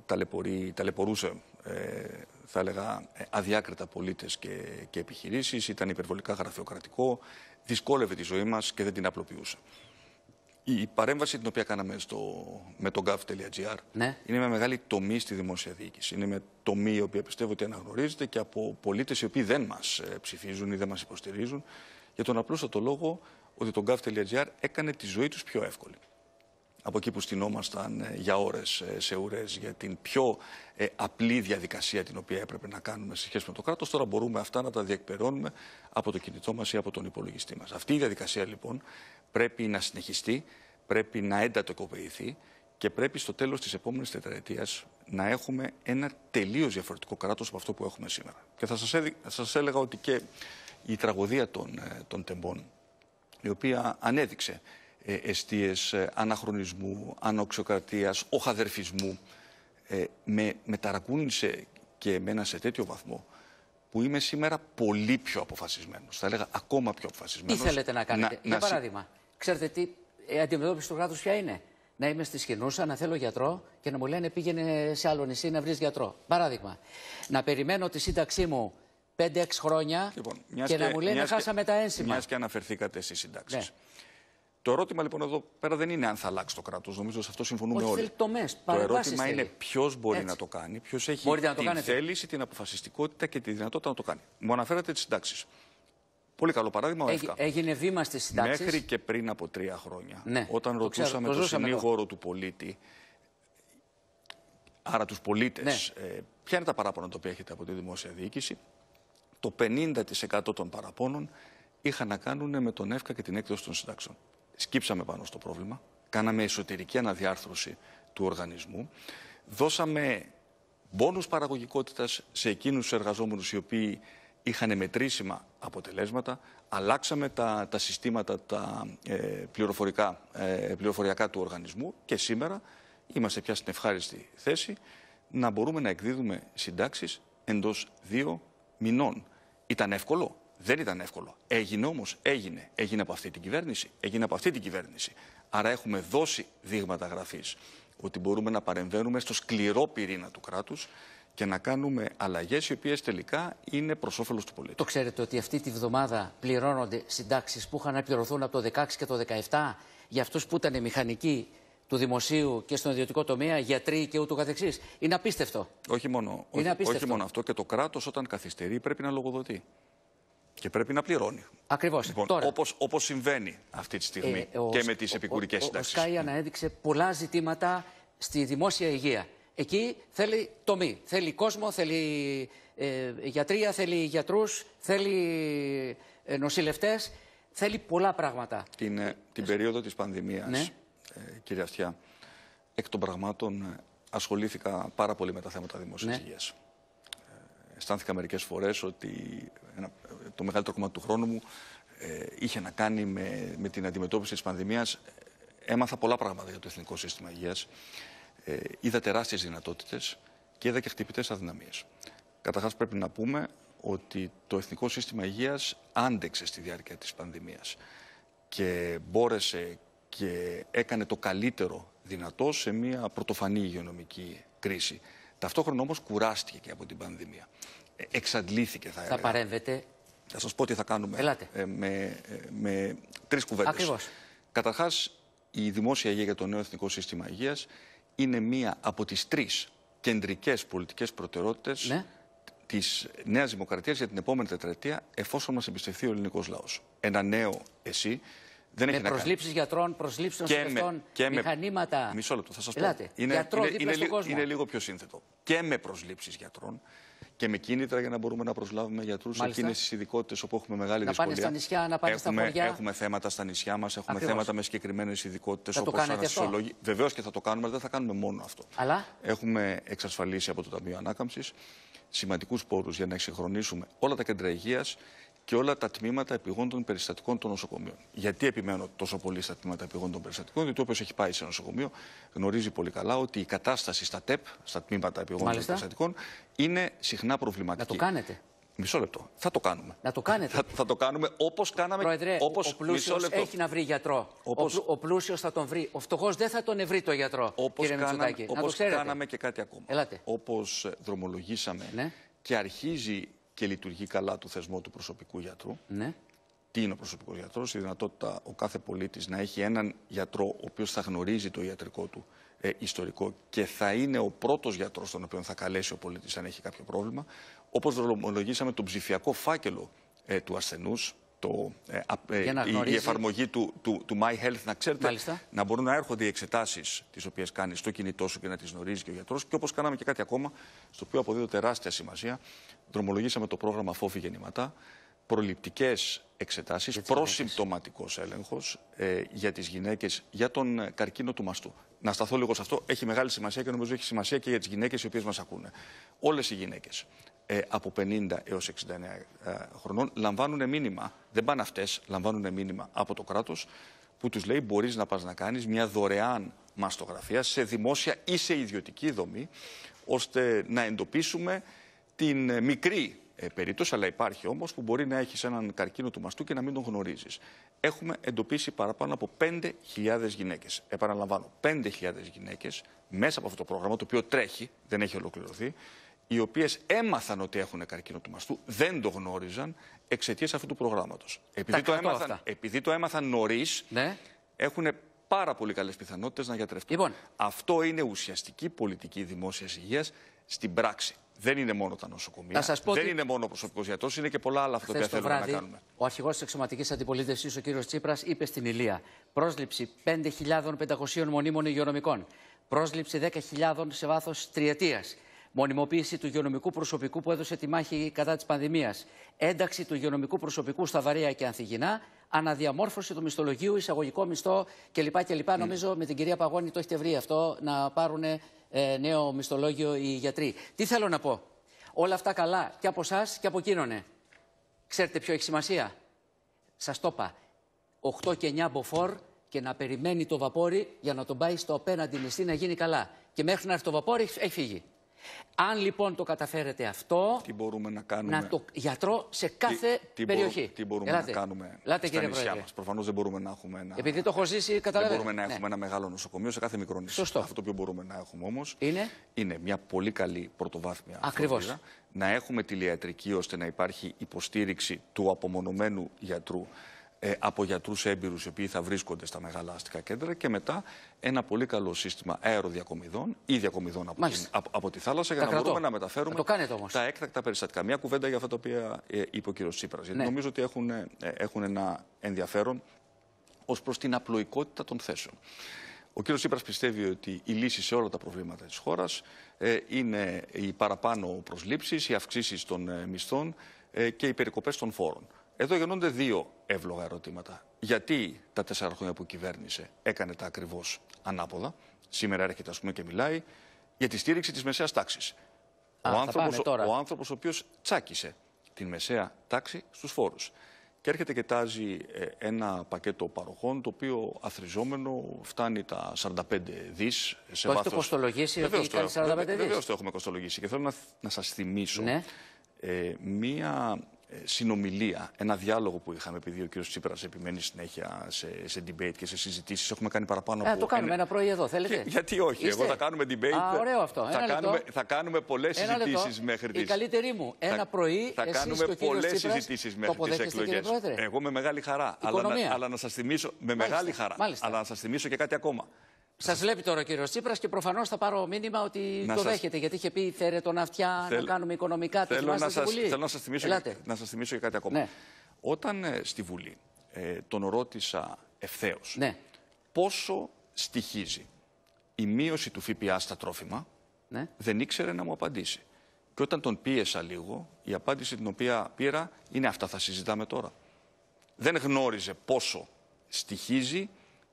ταλαιπωρεί, ταλαιπωρούσε ε, θα έλεγα ε, αδιάκριτα πολίτες και, και επιχειρήσεις, ήταν υπερβολικά γραφειοκρατικό, δυσκόλευε τη ζωή μας και δεν την απλοποιούσε. Η παρέμβαση την οποία κάναμε στο, με τον gov.gr ναι. είναι μια μεγάλη τομή στη δημόσια διοίκηση. Είναι μια τομή η οποία πιστεύω ότι αναγνωρίζεται και από πολίτες οι οποίοι δεν μας ε, ψηφίζουν ή δεν μας υποστηρίζουν για τον απλούστατο λόγο ότι το gov.gr έκανε τη ζωή τους πιο εύκολη από εκεί που στυνόμασταν ε, για ώρες ε, σε ουρές για την πιο ε, απλή διαδικασία την οποία έπρεπε να κάνουμε σε σχέση με το κράτος, τώρα μπορούμε αυτά να τα διεκπερώνουμε από το κινητό μας ή από τον υπολογιστή μας. Αυτή η διαδικασία λοιπόν πρέπει να συνεχιστεί, πρέπει να εντατοκοποιηθεί και πρέπει στο τέλος της επόμενης τετραετίας να έχουμε ένα τελείως διαφορετικό κράτος από αυτό που έχουμε σήμερα. Και θα σας, έλεγα ότι και η τραγωδία των, των τεμπών, η οποία ανέδειξε εστίες ε, αναχρονισμού, ανοξοκρατίας, οχαδερφισμού. Ε, με, με ταρακούνησε και εμένα σε τέτοιο βαθμό που είμαι σήμερα πολύ πιο αποφασισμένος. Θα έλεγα ακόμα πιο αποφασισμένος. Τι θέλετε να κάνετε. για παράδειγμα, ξέρετε τι η αντιμετώπιση του κράτους ποια είναι. Να είμαι στη Σκηνούσα, να θέλω γιατρό και να μου λένε πήγαινε σε άλλο νησί να βρεις γιατρό. Παράδειγμα, να περιμένω τη σύνταξή μου 5-6 χρόνια λοιπόν, και, να μου λένε χάσαμε τα ένσημα. Μιας και αναφερθήκατε στις συντάξεις. Ναι. Το ερώτημα λοιπόν εδώ πέρα δεν είναι αν θα αλλάξει το κράτος. Νομίζω σε αυτό συμφωνούμε Όχι, όλοι. το ερώτημα είναι ποιος μπορεί να το κάνει, ποιος έχει την θέληση, την αποφασιστικότητα και τη δυνατότητα να το κάνει. Μου αναφέρατε τις συντάξεις. Πολύ καλό παράδειγμα. ΕΦΚΑ. έγινε βήμα στις συντάξεις. Μέχρι και πριν από τρία χρόνια, ναι, όταν το ρωτούσαμε το τον συνήγορο του πολίτη, άρα τους πολίτες, ναι. ε, ποια είναι τα παράπονα τα έχετε από τη δημόσια διοίκηση, το 50% των παραπώνων είχαν να κάνουν με τον ΕΦΚΑ και την έκδοση των συντάξεων σκύψαμε πάνω στο πρόβλημα, κάναμε εσωτερική αναδιάρθρωση του οργανισμού, δώσαμε μπόνους παραγωγικότητας σε εκείνους τους εργαζόμενους οι οποίοι είχαν μετρήσιμα αποτελέσματα, αλλάξαμε τα, τα συστήματα τα ε, πληροφορικά, ε, πληροφοριακά του οργανισμού και σήμερα είμαστε πια στην ευχάριστη θέση να μπορούμε να εκδίδουμε συντάξεις εντός δύο μηνών. Ήταν εύκολο, δεν ήταν εύκολο. Έγινε όμως, έγινε. Έγινε από αυτή την κυβέρνηση. Έγινε από αυτή την κυβέρνηση. Άρα έχουμε δώσει δείγματα γραφής ότι μπορούμε να παρεμβαίνουμε στο σκληρό πυρήνα του κράτους και να κάνουμε αλλαγές οι οποίες τελικά είναι προς όφελος του πολίτη. Το ξέρετε ότι αυτή τη βδομάδα πληρώνονται συντάξεις που είχαν να πληρωθούν από το 2016 και το 17 για αυτούς που ήταν μηχανικοί του δημοσίου και στον ιδιωτικό τομέα, γιατροί και ούτω καθεξής. Είναι απίστευτο. Όχι μόνο, είναι απίστευτο. όχι μόνο αυτό. Και το κράτος όταν καθυστερεί πρέπει να λογοδοτεί. Και πρέπει να πληρώνει. Ακριβώς. Λοιπόν, Όπως όπως συμβαίνει αυτή τη στιγμή ε, και με τις επικουρικέ συντάξει. Ο, ο, Σκάι αναέδειξε πολλά ζητήματα στη δημόσια υγεία. Εκεί θέλει τομή. Θέλει κόσμο, θέλει ε, γιατρία, θέλει γιατρούς, θέλει ε, νοσηλευτές. Θέλει πολλά πράγματα. Την, ε, την ε, περίοδο της πανδημίας, ναι. κύριε Αυτιά, εκ των πραγμάτων ασχολήθηκα πάρα πολύ με τα θέματα δημόσιας ναι. υγείας. Αισθάνθηκα μερικές φορές ότι το μεγαλύτερο κομμάτι του χρόνου μου ε, είχε να κάνει με, την αντιμετώπιση της πανδημίας. Έμαθα πολλά πράγματα για το Εθνικό Σύστημα Υγείας. Ε, είδα τεράστιες δυνατότητες και είδα και χτυπητές αδυναμίες. Καταρχάς πρέπει να πούμε ότι το Εθνικό Σύστημα Υγείας άντεξε στη διάρκεια της πανδημίας και μπόρεσε και έκανε το καλύτερο δυνατό σε μια πρωτοφανή υγειονομική κρίση. Ταυτόχρονα όμως κουράστηκε και από την πανδημία εξαντλήθηκε, θα έλεγα. Θα παρέμβετε. Θα σας πω τι θα κάνουμε. Ε, με με τρεις κουβέντες. Ακριβώς. Καταρχάς, η δημόσια υγεία για το νέο εθνικό σύστημα υγείας είναι μία από τις τρεις κεντρικές πολιτικές προτεραιότητες ναι. της Νέας Δημοκρατίας για την επόμενη τετραετία, εφόσον μας εμπιστευτεί ο ελληνικός λαός. Ένα νέο εσύ. Δεν με προσλήψεις γιατρών, προσλήψεις νοσηλευτών, μηχανήματα. Μισό λεπτό, θα σας πω. Είναι, είναι, είναι, είναι λίγο πιο σύνθετο. Και με προσλήψεις γιατρών και με κίνητρα για να μπορούμε να προσλάβουμε γιατρούς σε εκείνε τι ειδικότητες όπου έχουμε μεγάλη δυσκολία. Να πάνε στα νησιά, να πάνε έχουμε, στα χωριά. Έχουμε θέματα στα νησιά μας, έχουμε θέματα με συγκεκριμένες ειδικότητες όπω ανασυσιολόγοι. Βεβαίως και θα το κάνουμε, αλλά δεν θα κάνουμε μόνο αυτό. Αλλά... Έχουμε εξασφαλίσει από το Ταμείο Ανάκαμψης σημαντικούς πόρους για να εξυγχρονίσουμε όλα τα κέντρα υγείας, και όλα τα τμήματα επιγόντων περιστατικών των νοσοκομείων. Γιατί επιμένω τόσο πολύ στα τμήματα επιγόντων περιστατικών, διότι όποιος έχει πάει σε νοσοκομείο γνωρίζει πολύ καλά ότι η κατάσταση στα ΤΕΠ, στα τμήματα επιγόντων των περιστατικών, είναι συχνά προβληματική. Να το κάνετε. Μισό λεπτό. Θα το κάνουμε. Να το κάνετε. Θα, το κάνουμε όπως κάναμε. Πρόεδρε, όπως... ο πλούσιος έχει να βρει γιατρό. Όπως... Ο, πλούσιος θα τον βρει. Ο φτωχός δεν θα τον βρει το γιατρό. Όπως κάναμε, κάναμε και κάτι ακόμα. Όπως δρομολογήσαμε ναι. και αρχίζει και λειτουργεί καλά το θεσμό του προσωπικού γιατρού. Ναι. Τι είναι ο προσωπικός γιατρός, η δυνατότητα ο κάθε πολίτης να έχει έναν γιατρό ο οποίος θα γνωρίζει το ιατρικό του ε, ιστορικό και θα είναι ο πρώτος γιατρός τον οποίο θα καλέσει ο πολίτης αν έχει κάποιο πρόβλημα. Όπως δρομολογήσαμε τον ψηφιακό φάκελο ε, του ασθενούς, το, ε, ε η, εφαρμογή του, του, My Health, να ξέρετε, να μπορούν να έρχονται οι εξετάσεις τις οποίες κάνει στο κινητό σου και να τις γνωρίζει και ο γιατρός. Και όπως κάναμε και κάτι ακόμα, στο οποίο αποδίδω τεράστια σημασία, Δρομολογήσαμε το πρόγραμμα Φόβη Γεννηματά, προληπτικές εξετάσεις, προσυμπτωματικός έλεγχος ε, για τις γυναίκες για τον καρκίνο του μαστού. Να σταθώ λίγο σε αυτό. Έχει μεγάλη σημασία και νομίζω έχει σημασία και για τις γυναίκες οι οποίες μας ακούνε. Όλες οι γυναίκες ε, από 50 έω 69 χρονών λαμβάνουν μήνυμα. Δεν πάνε αυτές, λαμβάνουν μήνυμα από το κράτος που τους λέει: Μπορείς να πας να κάνεις μια δωρεάν μαστογραφία σε δημόσια ή σε ιδιωτική δομή, ώστε να εντοπίσουμε την ε, μικρή ε, περίπτωση, αλλά υπάρχει όμως, που μπορεί να έχεις έναν καρκίνο του μαστού και να μην τον γνωρίζεις. Έχουμε εντοπίσει παραπάνω από 5.000 γυναίκες. Επαναλαμβάνω, 5.000 γυναίκες μέσα από αυτό το πρόγραμμα, το οποίο τρέχει, δεν έχει ολοκληρωθεί, οι οποίες έμαθαν ότι έχουν καρκίνο του μαστού, δεν το γνώριζαν εξαιτίας αυτού του προγράμματος. Επειδή, το έμαθαν, επειδή το έμαθαν νωρίς, ναι. έχουν πάρα πολύ καλές πιθανότητες να γιατρευτούν. Λοιπόν. Αυτό είναι ουσιαστική πολιτική δημόσιας υγείας στην πράξη. Δεν είναι μόνο τα νοσοκομεία. δεν είναι μόνο ο προσωπικός γιατρός, είναι και πολλά άλλα αυτά που θέλουμε να κάνουμε. Ο αρχηγός της εξωματικής αντιπολίτευσης, ο κύριος Τσίπρας, είπε στην Ηλία: Πρόσληψη 5.500 μονίμων υγειονομικών. Πρόσληψη 10.000 σε βάθος τριετίας. Μονιμοποίηση του υγειονομικού προσωπικού που έδωσε τη μάχη κατά της πανδημίας. Ένταξη του υγειονομικού προσωπικού στα βαρία και ανθυγινά. Αναδιαμόρφωση του μισθολογίου, εισαγωγικό μισθό κλπ. κλπ. Mm. Νομίζω με την κυρία Παγώνη το έχετε βρει αυτό, να πάρουν ε, νέο μισθολόγιο οι γιατροί. Τι θέλω να πω. Όλα αυτά καλά και από εσάς και από εκείνον. Ε. Ξέρετε ποιο έχει σημασία. Σας το είπα. 8 και 9 μποφόρ και να περιμένει το βαπόρι για να τον πάει στο απέναντι νησί να γίνει καλά. Και μέχρι να έρθει το βαπόρι έχει φύγει. Αν λοιπόν το καταφέρετε αυτό. Τι μπορούμε να κάνουμε. Να το γιατρό σε κάθε τι, τι περιοχή. Μπορούμε, τι μπορούμε Ελάτε. να κάνουμε. στα νησιά μας. Προφανώς δεν μπορούμε να έχουμε ένα. Επειδή το έχω ζήσει, καταλαβαίνετε. Δεν μπορούμε να ναι. έχουμε ναι. ένα μεγάλο νοσοκομείο σε κάθε μικρό νησί. Σωστό. Αυτό που μπορούμε να έχουμε όμως. Είναι. Είναι μια πολύ καλή πρωτοβάθμια. Ακριβώς. Να έχουμε τηλεατρική ώστε να υπάρχει υποστήριξη του απομονωμένου γιατρού ε, από γιατρούς έμπειρους οι οποίοι θα βρίσκονται στα μεγάλα αστικά κέντρα και μετά ένα πολύ καλό σύστημα αεροδιακομιδών ή διακομιδών από, την, από, τη θάλασσα τα για να μπορούμε να μεταφέρουμε το κάνετε τα έκτακτα περιστατικά. Μια κουβέντα για αυτά τα οποία ε, είπε ο κ. Τσίπρας. Γιατί ναι. νομίζω ότι έχουν, ε, έχουν ένα ενδιαφέρον ως προς την απλοϊκότητα των θέσεων. Ο κ. Τσίπρας πιστεύει ότι η λύση σε όλα τα προβλήματα της χώρας ε, είναι οι παραπάνω προσλήψεις, οι αυξήσεις των μισθών και οι περικοπές των φόρων. Εδώ γεννώνται δύο εύλογα ερωτήματα. Γιατί τα τέσσερα χρόνια που κυβέρνησε έκανε τα ακριβώς ανάποδα. Σήμερα έρχεται, ας πούμε, και μιλάει για τη στήριξη της μεσαίας τάξης. Ο άνθρωπο ο, άνθρωπος ο οποίος τσάκισε την μεσαία τάξη στους φόρους. Και έρχεται και τάζει ε, ένα πακέτο παροχών το οποίο αθριζόμενο φτάνει τα 45 δι. Το βάθος... έχετε κοστολογήσει Βεβαίως ότι 45 δις. Βεβαίως το έχουμε κοστολογήσει. Και θέλω να, να σας θυμίσω ναι. ε, μία ε, συνομιλία, ένα διάλογο που είχαμε, επειδή ο κύριος Τσίπρας επιμένει συνέχεια σε, σε debate και σε συζητήσεις. Έχουμε κάνει παραπάνω ε, από. το κάνουμε ένα πρωί εδώ, θέλετε. γιατί όχι, εγώ θα κάνουμε debate. Α, ωραίο αυτό. Θα, κάνουμε, θα κάνουμε πολλές συζητήσεις μέχρι τι. Η καλύτερη μου. Ένα πρωί. Θα εσείς κάνουμε πολλέ συζητήσεις μέχρι τις εκλογέ. Εγώ με μεγάλη χαρά. Με μεγάλη χαρά. Αλλά να σας θυμίσω και κάτι ακόμα. Σας βλέπει τώρα ο κύριος Τσίπρας και προφανώς θα πάρω μήνυμα ότι το σας... δέχεται. Γιατί είχε πει θέλε τον αυτιά να κάνουμε οικονομικά τη να, σας... Βουλή. θέλω να σας θυμίσω, και... θυμίσω και κάτι ακόμα. Ναι. Όταν ε, στη Βουλή ε, τον ρώτησα ευθέως ναι. πόσο στοιχίζει η μείωση του ΦΠΑ στα τρόφιμα, ναι. δεν ήξερε να μου απαντήσει. Και όταν τον πίεσα λίγο, η απάντηση την οποία πήρα είναι αυτά θα συζητάμε τώρα. Δεν γνώριζε πόσο στοιχίζει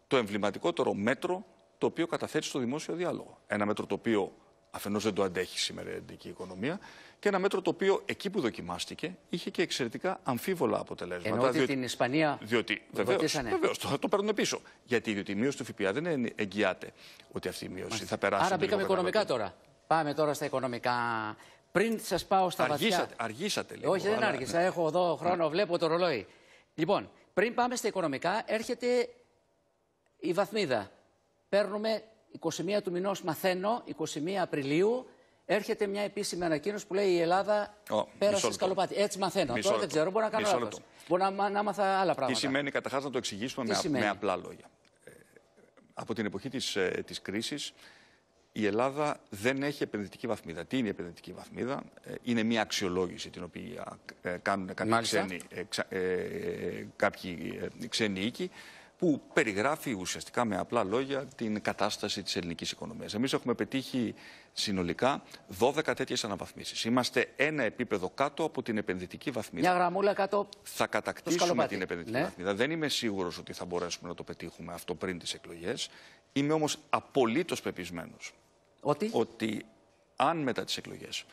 το εμβληματικότερο μέτρο το οποίο καταθέτει στο δημόσιο διάλογο. Ένα μέτρο το οποίο αφενός δεν το αντέχει σήμερα η ελληνική οικονομία και ένα μέτρο το οποίο εκεί που δοκιμάστηκε είχε και εξαιρετικά αμφίβολα αποτελέσματα. Ενώ ότι διότι, την Ισπανία διότι, βεβαίως, βεβαίως, το, το παίρνουν πίσω. Γιατί διότι η μείωση του ΦΠΑ δεν εγγυάται ότι αυτή η μείωση θα περάσει. Άρα μπήκαμε οικονομικά τώρα. Πάμε τώρα στα οικονομικά. Πριν σας πάω στα αργήσατε, βαθιά. Αργήσατε λίγο. Όχι, δεν άργησα. Ναι. Έχω εδώ χρόνο, ναι. βλέπω το ρολόι. Λοιπόν, πριν πάμε στα οικονομικά, έρχεται η βαθμίδα παίρνουμε 21 του μηνός, μαθαίνω, 21 Απριλίου, έρχεται μια επίσημη ανακοίνωση που λέει η Ελλάδα oh, πέρασε σκαλοπάτι. Έτσι μαθαίνω. Τώρα δεν ξέρω, μπορεί να κάνω λάθο. Μπορεί να, να μάθα άλλα πράγματα. Τι σημαίνει, καταρχάς, να το εξηγήσουμε με, απλά λόγια. Ε, από την εποχή της, ε, της κρίσης, η Ελλάδα δεν έχει επενδυτική βαθμίδα. Τι είναι η επενδυτική βαθμίδα, ε, Είναι μια αξιολόγηση την οποία κάνουν κάποιοι Μάλιστα. ε, ξένοι οίκοι, που περιγράφει ουσιαστικά με απλά λόγια την κατάσταση της ελληνικής οικονομίας. Εμείς έχουμε πετύχει συνολικά 12 τέτοιες αναβαθμίσεις. Είμαστε ένα επίπεδο κάτω από την επενδυτική βαθμίδα. Μια γραμμούλα κάτω Θα κατακτήσουμε την επενδυτική ναι. βαθμίδα. Δεν είμαι σίγουρος ότι θα μπορέσουμε να το πετύχουμε αυτό πριν τις εκλογές. Είμαι όμως απολύτως πεπισμένος ότι, ότι αν μετά τις εκλογές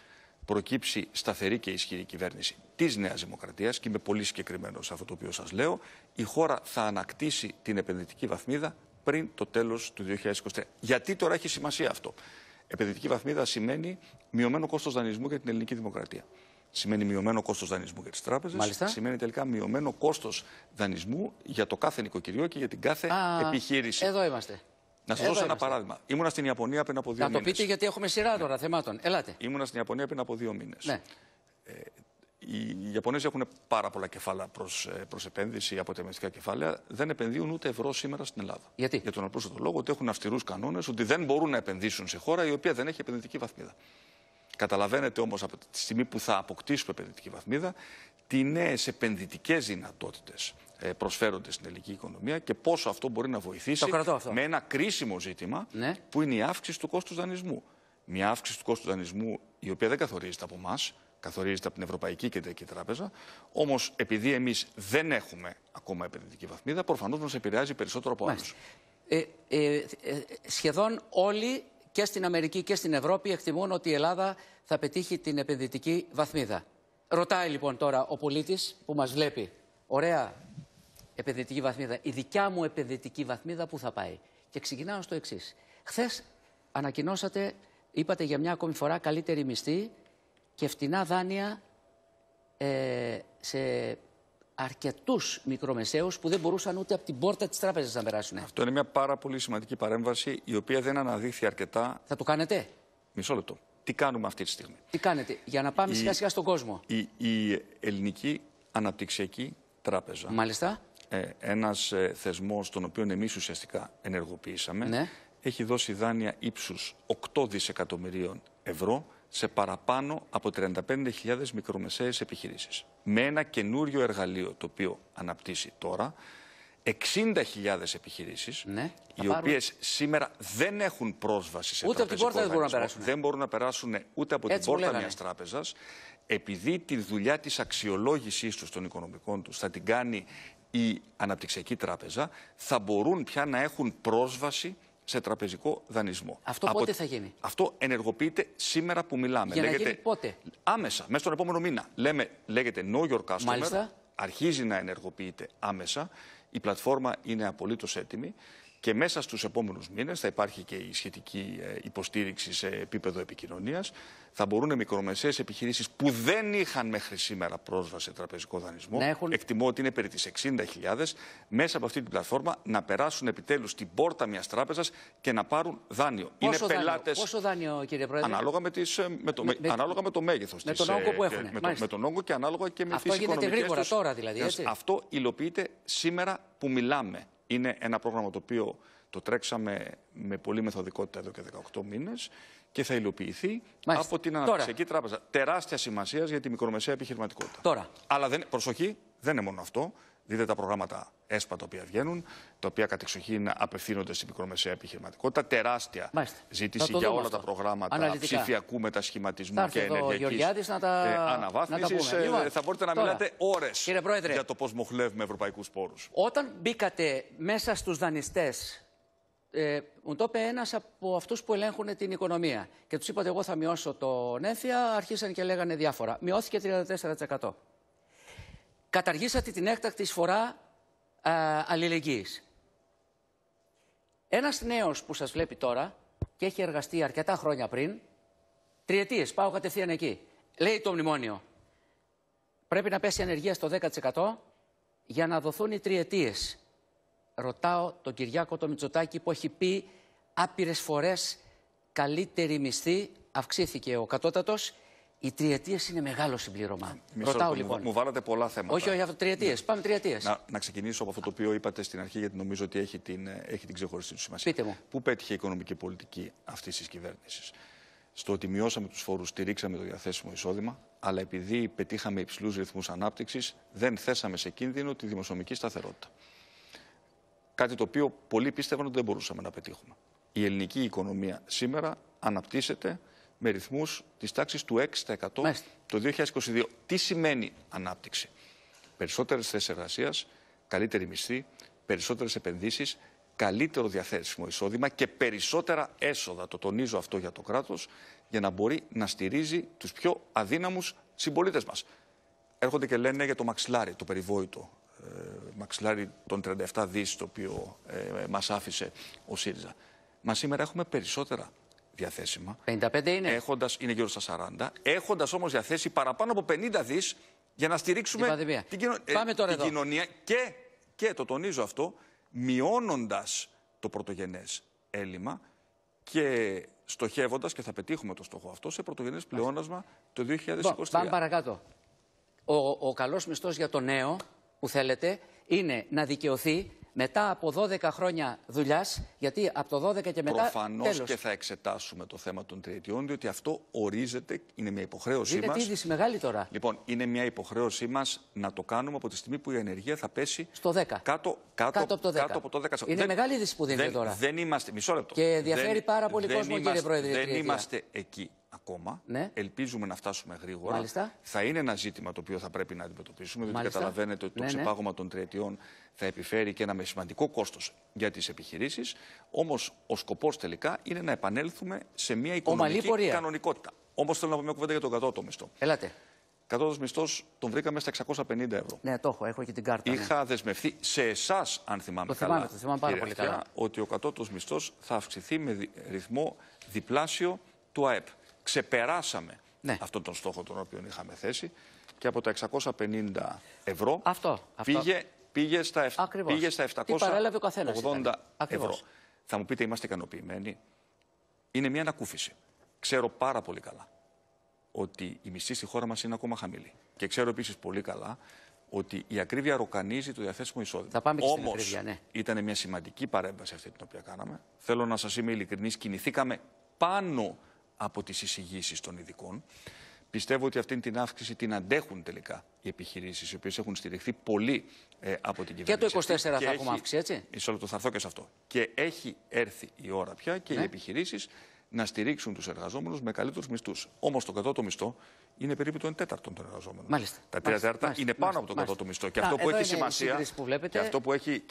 προκύψει σταθερή και ισχυρή κυβέρνηση της Νέας Δημοκρατίας, και είμαι πολύ συγκεκριμένος σε αυτό το οποίο σας λέω, η χώρα θα ανακτήσει την επενδυτική βαθμίδα πριν το τέλος του 2023. Γιατί τώρα έχει σημασία αυτό. Επενδυτική βαθμίδα σημαίνει μειωμένο κόστος δανεισμού για την ελληνική δημοκρατία. Σημαίνει μειωμένο κόστος δανεισμού για τις τράπεζες. Σημαίνει τελικά μειωμένο κόστος δανεισμού για το κάθε νοικοκυριό και για την κάθε επιχείρηση. Εδώ είμαστε. Να σας δώσω ένα παράδειγμα. Ήμουνα στην Ιαπωνία πριν από δύο μήνε. Να το πείτε, γιατί έχουμε σειρά τώρα θεμάτων. Ελάτε. Ήμουνα στην Ιαπωνία πριν από δύο μήνες. Ναι. Ε, οι Ιαπωνέζοι έχουν πάρα πολλά κεφάλαια προς ε, προς επένδυση από κεφάλαια. Δεν επενδύουν ούτε ευρώ σήμερα στην Ελλάδα. Γιατί? Για τον απλούστο λόγο ότι έχουν αυστηρούς κανόνες, ότι δεν μπορούν να επενδύσουν σε χώρα η οποία δεν έχει επενδυτική βαθμίδα. Καταλαβαίνετε όμως από τη στιγμή που θα αποκτήσουμε επενδυτική βαθμίδα, τι νέες επενδυτικές δυνατότητες ε, προσφέρονται στην ελληνική οικονομία και πόσο αυτό μπορεί να βοηθήσει με ένα κρίσιμο ζήτημα ναι. που είναι η αύξηση του κόστους δανεισμού. Μια αύξηση του κόστους δανεισμού η οποία δεν καθορίζεται από εμάς, καθορίζεται από την Ευρωπαϊκή Κεντρική Τράπεζα. Όμως, επειδή εμείς δεν έχουμε ακόμα επενδυτική βαθμίδα, προφανώς μας επηρεάζει περισσότερο από άλλους. Ε, ε, ε, σχεδόν όλοι και στην Αμερική και στην Ευρώπη εκτιμούν ότι η Ελλάδα θα πετύχει την επενδυτική βαθμίδα. Ρωτάει λοιπόν τώρα ο πολίτης που μας βλέπει. Ωραία, επενδυτική βαθμίδα, η δικιά μου επενδυτική βαθμίδα που θα πάει. Και ξεκινάω στο εξής. Χθες ανακοινώσατε, είπατε για μια ακόμη φορά καλύτερη μισθή και φτηνά δάνεια ε, σε αρκετούς μικρομεσαίους που δεν μπορούσαν ούτε από την πόρτα της τράπεζας να περάσουν. Αυτό είναι μια πάρα πολύ σημαντική παρέμβαση, η οποία δεν αναδείχθη αρκετά. Θα το κάνετε. Μισό λεπτό. Τι κάνουμε αυτή τη στιγμή. Τι κάνετε, για να πάμε σιγά-σιγά στον κόσμο. Η, η Ελληνική Αναπτυξιακή Τράπεζα. Μάλιστα ε, ένας ε, θεσμός τον οποίο εμείς ουσιαστικά ενεργοποιήσαμε ναι. έχει δώσει δάνεια ύψους 8 δισεκατομμυρίων ευρώ σε παραπάνω από 35.000 μικρομεσαίες επιχειρήσεις. Με ένα καινούριο εργαλείο το οποίο αναπτύσσει τώρα 60.000 επιχειρήσεις, ναι, οι οποίες σήμερα δεν έχουν πρόσβαση σε ούτε από δεν μπορούν να περάσουν. Δεν μπορούν να περάσουν ούτε από την πόρτα μιας τράπεζας, επειδή τη δουλειά της αξιολόγησής τους των οικονομικών τους θα την κάνει η Αναπτυξιακή Τράπεζα θα μπορούν πια να έχουν πρόσβαση σε τραπεζικό δανεισμό. Αυτό πότε θα γίνει. Αυτό ενεργοποιείται σήμερα που μιλάμε. Για λέγεται... γίνει πότε. Άμεσα, μέσα στον επόμενο μήνα. Λέμε, λέγεται Know Your Customer. Αρχίζει να ενεργοποιείται άμεσα. Η πλατφόρμα είναι απολύτως έτοιμη. Και μέσα στους επόμενους μήνες θα υπάρχει και η σχετική ε, υποστήριξη σε επίπεδο επικοινωνίας. Θα μπορούν μικρομεσαίες επιχειρήσεις που δεν είχαν μέχρι σήμερα πρόσβαση σε τραπεζικό δανεισμό, έχουν... εκτιμώ ότι είναι περί τις 60.000, μέσα από αυτή την πλατφόρμα να περάσουν επιτέλους την πόρτα μιας τράπεζας και να πάρουν δάνειο. Πόσο είναι πελάτες... δάνειο κύριε Πρόεδρε? Ανάλογα με, τις, ε, με, το, με, με, ανάλογα με το μέγεθος. Με τον όγκο ε, που έχουν. Με, τον όγκο και ανάλογα και με Αυτό τις οικονομικές Αυτό γίνεται γρήγορα τώρα δηλαδή. Έτσι. Αυτό υλοποιείται σήμερα που μιλάμε. Είναι ένα πρόγραμμα το οποίο το τρέξαμε με πολύ μεθοδικότητα εδώ και 18 μήνες και θα υλοποιηθεί από την Αναπτυξιακή Τράπεζα. Τεράστια σημασία για τη μικρομεσαία επιχειρηματικότητα. Αλλά προσοχή, δεν είναι μόνο αυτό. Δείτε τα προγράμματα ΕΣΠΑ τα οποία βγαίνουν, τα οποία κατεξοχήν απευθύνονται στην μικρομεσαία επιχειρηματικότητα. Τεράστια Μάλιστα. ζήτηση για όλα τα προγράμματα Αναλυτικά. ψηφιακού μετασχηματισμού και ενεργειακή τα... ε, αναβάθμισης. Ε, θα μπορείτε να μιλάτε ώρες για το πώς μοχλεύουμε ευρωπαϊκούς πόρους. Όταν μπήκατε μέσα στους δανειστές, ε, μου το είπε ένας από αυτούς που ελέγχουν την οικονομία και τους είπατε: Εγώ θα μειώσω τον νέφια, Αρχίσαν και λέγανε διάφορα. Μειώθηκε 34% καταργήσατε την έκτακτη εισφορά α, αλληλεγγύης. Ένας νέος που σας βλέπει τώρα και έχει εργαστεί αρκετά χρόνια πριν, τριετίες, πάω κατευθείαν εκεί, λέει το μνημόνιο. Πρέπει να πέσει η ανεργία στο 10% για να δοθούν οι τριετίες. Ρωτάω τον Κυριάκο το Μητσοτάκη που έχει πει άπειρες φορές καλύτερη μισθή, αυξήθηκε ο κατώτατος οι τριετίε είναι μεγάλο συμπλήρωμα. Μισό Ρωτάω λοιπόν. Μου βάλατε πολλά θέματα. Όχι, όχι, τριετίες. Ναι. Πάμε τριετίες. Να, να ξεκινήσω από αυτό το οποίο είπατε στην αρχή, γιατί νομίζω ότι έχει την, έχει την ξεχωριστή του σημασία. Πείτε μου. Πού πέτυχε η οικονομική πολιτική αυτής της κυβέρνησης. Στο ότι μειώσαμε τους φόρους, στηρίξαμε το διαθέσιμο εισόδημα, αλλά επειδή πετύχαμε υψηλούς ρυθμούς ανάπτυξης, δεν θέσαμε σε κίνδυνο τη δημοσιονομική σταθερότητα. Κάτι το οποίο πολλοί πίστευαν ότι δεν μπορούσαμε να πετύχουμε. Η ελληνική οικονομία σήμερα αναπτύσσεται με ρυθμούς της τάξης του 6% το 2022. Τι σημαίνει ανάπτυξη. Περισσότερες θέσεις εργασίας, καλύτερη μισθή, περισσότερες επενδύσεις, καλύτερο διαθέσιμο εισόδημα και περισσότερα έσοδα, το τονίζω αυτό για το κράτος, για να μπορεί να στηρίζει τους πιο αδύναμους συμπολίτες μας. Έρχονται και λένε για το μαξιλάρι, το περιβόητο ε, μαξιλάρι των 37 δις, το οποίο ε, άφησε ο ΣΥΡΙΖΑ. Μα σήμερα έχουμε περισσότερα διαθέσιμα. 55 είναι. Έχοντας, είναι γύρω στα 40. Έχοντας όμως διαθέσει παραπάνω από 50 δις για να στηρίξουμε την, ε, κοινωνία. Και, και το τονίζω αυτό, μειώνοντας το πρωτογενές έλλειμμα και στοχεύοντας, και θα πετύχουμε το στόχο αυτό, σε πρωτογενές πλεόνασμα το 2023. Πάμε παρακάτω. Ο, ο καλός μισθός για το νέο που θέλετε είναι να δικαιωθεί μετά από 12 χρόνια δουλειάς, γιατί από το 12 και μετά. Προφανώς και θα εξετάσουμε το θέμα των τριετιών, διότι αυτό ορίζεται, είναι μια υποχρέωσή μα. Είναι είδηση μεγάλη τώρα. Λοιπόν, είναι μια υποχρέωσή μας να το κάνουμε από τη στιγμή που η ενεργεία θα πέσει. Στο 10. Κάτω, κάτω, κάτω από το 10. Κάτω Είναι μεγάλη είδηση που δίνεται τώρα. Δεν είμαστε. Μισό λεπτό. Και ενδιαφέρει πάρα πολύ κόσμο, κύριε Πρόεδρε. Δεν είμαστε εκεί ακόμα. Ναι. Ελπίζουμε να φτάσουμε γρήγορα. Μάλιστα. Θα είναι ένα ζήτημα το οποίο θα πρέπει να αντιμετωπίσουμε, διότι καταλαβαίνετε ότι το ναι, ναι. ξεπάγωμα ναι. των τριετιών θα επιφέρει και ένα με σημαντικό κόστος για τις επιχειρήσεις. Όμως ο σκοπός τελικά είναι να επανέλθουμε σε μια οικονομική κανονικότητα. Όμως θέλω να πω μια κουβέντα για τον κατώτο μισθό. Ελάτε. Κατώτος μισθός τον βρήκαμε στα 650 ευρώ. Ναι, το έχω, έχω και την κάρτα. Ναι. Είχα ναι. δεσμευθεί σε εσάς, αν θυμάμαι το καλά. πολύ Ότι ο κατώτος μισθός θα αυξηθεί με ρυθμό διπλάσιο του ΑΕΠ ξεπεράσαμε ναι. αυτόν τον στόχο τον οποίο είχαμε θέσει και από τα 650 ευρώ αυτό, αυτό. Πήγε, πήγε, στα, πήγε στα 780 ευρώ. Θα μου πείτε είμαστε ικανοποιημένοι. Είναι μια ανακούφιση. Ξέρω πάρα πολύ καλά ότι η μισθή στη χώρα μας είναι ακόμα χαμηλή. Και ξέρω επίσης πολύ καλά ότι η ακρίβεια ροκανίζει το διαθέσιμο εισόδημα. Θα πάμε Όμως, ναι. ήταν μια σημαντική παρέμβαση αυτή την οποία κάναμε. Θέλω να σας είμαι ειλικρινής, κινηθήκαμε πάνω από τις εισηγήσεις των ειδικών. Πιστεύω ότι αυτή την αύξηση την αντέχουν τελικά οι επιχειρήσεις, οι οποίες έχουν στηριχθεί πολύ ε, από την κυβέρνηση. Και το 24 θα έχουμε αύξηση, έτσι. Μισό το θα έρθω και σε αυτό. Και έχει έρθει η ώρα πια και οι ναι. επιχειρήσεις να στηρίξουν τους εργαζόμενους με καλύτερους μισθούς. Όμως το κατώτο μισθό είναι περίπου το 1 τέταρτο των εργαζόμενων. Μάλιστα. Τα τρία τέταρτα είναι πάνω από το κατώτο μισθό. Και, αυτό που έχει σημασία, και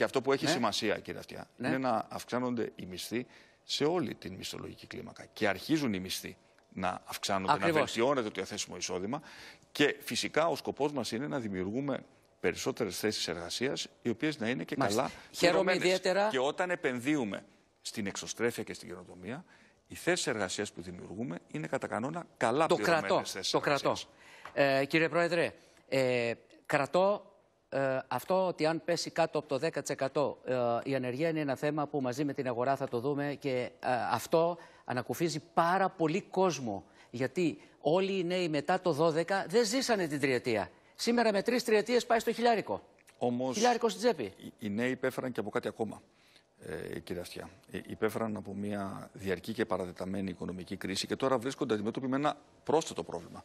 αυτό που έχει, ναι. σημασία, κύριε Αυτιά, ναι. είναι να αυξάνονται οι μισθοί σε όλη την μισθολογική κλίμακα. Και αρχίζουν οι μισθοί να αυξάνονται, να βελτιώνεται το διαθέσιμο εισόδημα. Και φυσικά ο σκοπός μας είναι να δημιουργούμε περισσότερες θέσεις εργασίας, οι οποίες να είναι και καλά. Χαίρομαι Και όταν επενδύουμε στην εξωστρέφεια και στην καινοτομία, οι θέσεις εργασίας που δημιουργούμε είναι κατά κανόνα καλά Το κρατώ. Ε, κύριε Πρόεδρε, ε, κρατώ ε, αυτό ότι αν πέσει κάτω από το 10% ε, η ανεργία είναι ένα θέμα που μαζί με την αγορά θα το δούμε και ε, αυτό ανακουφίζει πάρα πολύ κόσμο. Γιατί όλοι οι νέοι μετά το 12 δεν ζήσανε την τριετία. Σήμερα με τρεις τριετίες πάει στο χιλιάρικο. Όμως, χιλιάρικο στην τσέπη. Οι, νέοι υπέφεραν και από κάτι ακόμα, ε, κύριε Αυτιά. υπέφεραν από μια διαρκή και παραδεταμένη οικονομική κρίση και τώρα βρίσκονται αντιμέτωποι με ένα πρόσθετο πρόβλημα.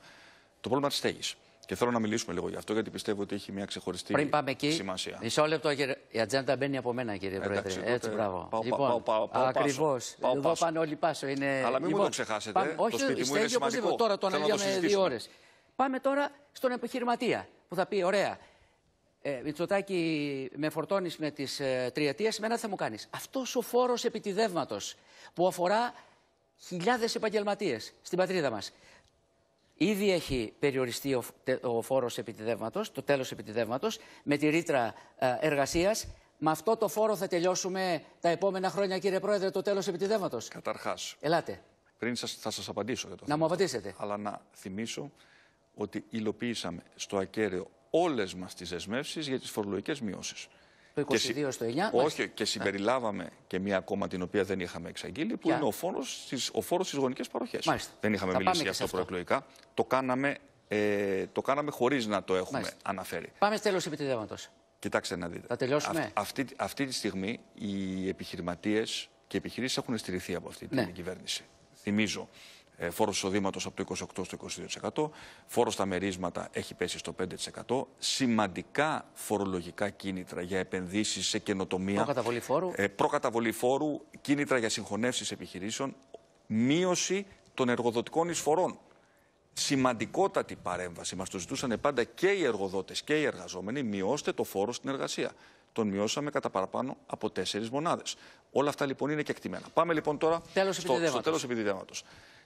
Το πρόβλημα της στέγης. Και θέλω να μιλήσουμε λίγο γι' αυτό, γιατί πιστεύω ότι έχει μια ξεχωριστή σημασία. Πριν πάμε εκεί, σημασία. Μισό λεπτό, η ατζέντα μπαίνει από μένα, κύριε Εντάξει, Πρόεδρε. Τότε... Έτσι, μπράβο. Πάω, λοιπόν, πάω, πάω, πάω, Ακριβώς. Εδώ πάνε όλοι πάσο. Είναι... Αλλά μην λοιπόν, μου το λοιπόν, ξεχάσετε. Πάμε... Το όχι, σπίτι μου είναι σημαντικό. Τώρα το αναλύαμε δύο ώρες. Πάμε τώρα στον επιχειρηματία που θα πει: Ωραία, ε, Μητσοτάκη, με φορτώνεις με τις ε, τριετίες, εμένα θα μου κάνεις. Αυτός ο φόρος επιτιδεύματος που αφορά χιλιάδες επαγγελματίες στην πατρίδα μας. Ήδη έχει περιοριστεί ο, φόρο φόρος επιτιδεύματος, το τέλος επιτιδεύματος, με τη ρήτρα ε, εργασίας. Με αυτό το φόρο θα τελειώσουμε τα επόμενα χρόνια, κύριε Πρόεδρε, το τέλος επιτιδεύματος. Καταρχάς. Ελάτε. Πριν σας, θα σας απαντήσω για το Να μου απαντήσετε. Αλλά να θυμίσω ότι υλοποιήσαμε στο ακέραιο όλες μας τις δεσμεύσεις για τις φορολογικές μειώσεις. Το στο 9. Όχι, και συμπεριλάβαμε και μία ακόμα την οποία δεν είχαμε εξαγγείλει, που είναι ο φόρος στις, φόρος στις γονικές παροχές. Δεν είχαμε μιλήσει για αυτό προεκλογικά. Το κάναμε, ε, κάναμε χωρίς να το έχουμε αναφέρει. Πάμε στο τέλος επιτελέματο. Κοιτάξτε να δείτε. Θα τελειώσουμε. αυτή, αυτή τη στιγμή οι επιχειρηματίες και οι επιχειρήσεις έχουν στηριχθεί από αυτή την ναι. κυβέρνηση. Θυμίζω, ε, φόρος εισοδήματος από το 28% στο 22%. Φόρος στα μερίσματα έχει πέσει στο 5%. Σημαντικά φορολογικά κίνητρα για επενδύσεις σε καινοτομία. Προκαταβολή φόρου. Ε, προκαταβολή φόρου, κίνητρα για συγχωνεύσεις επιχειρήσεων. Μείωση των εργοδοτικών εισφορών σημαντικότατη παρέμβαση. Μας το ζητούσαν πάντα και οι εργοδότες και οι εργαζόμενοι. Μειώστε το φόρο στην εργασία. Τον μειώσαμε κατά παραπάνω από τέσσερις μονάδες. Όλα αυτά λοιπόν είναι κεκτημένα. Πάμε λοιπόν τώρα στο, στο τέλο επιδιδέματο.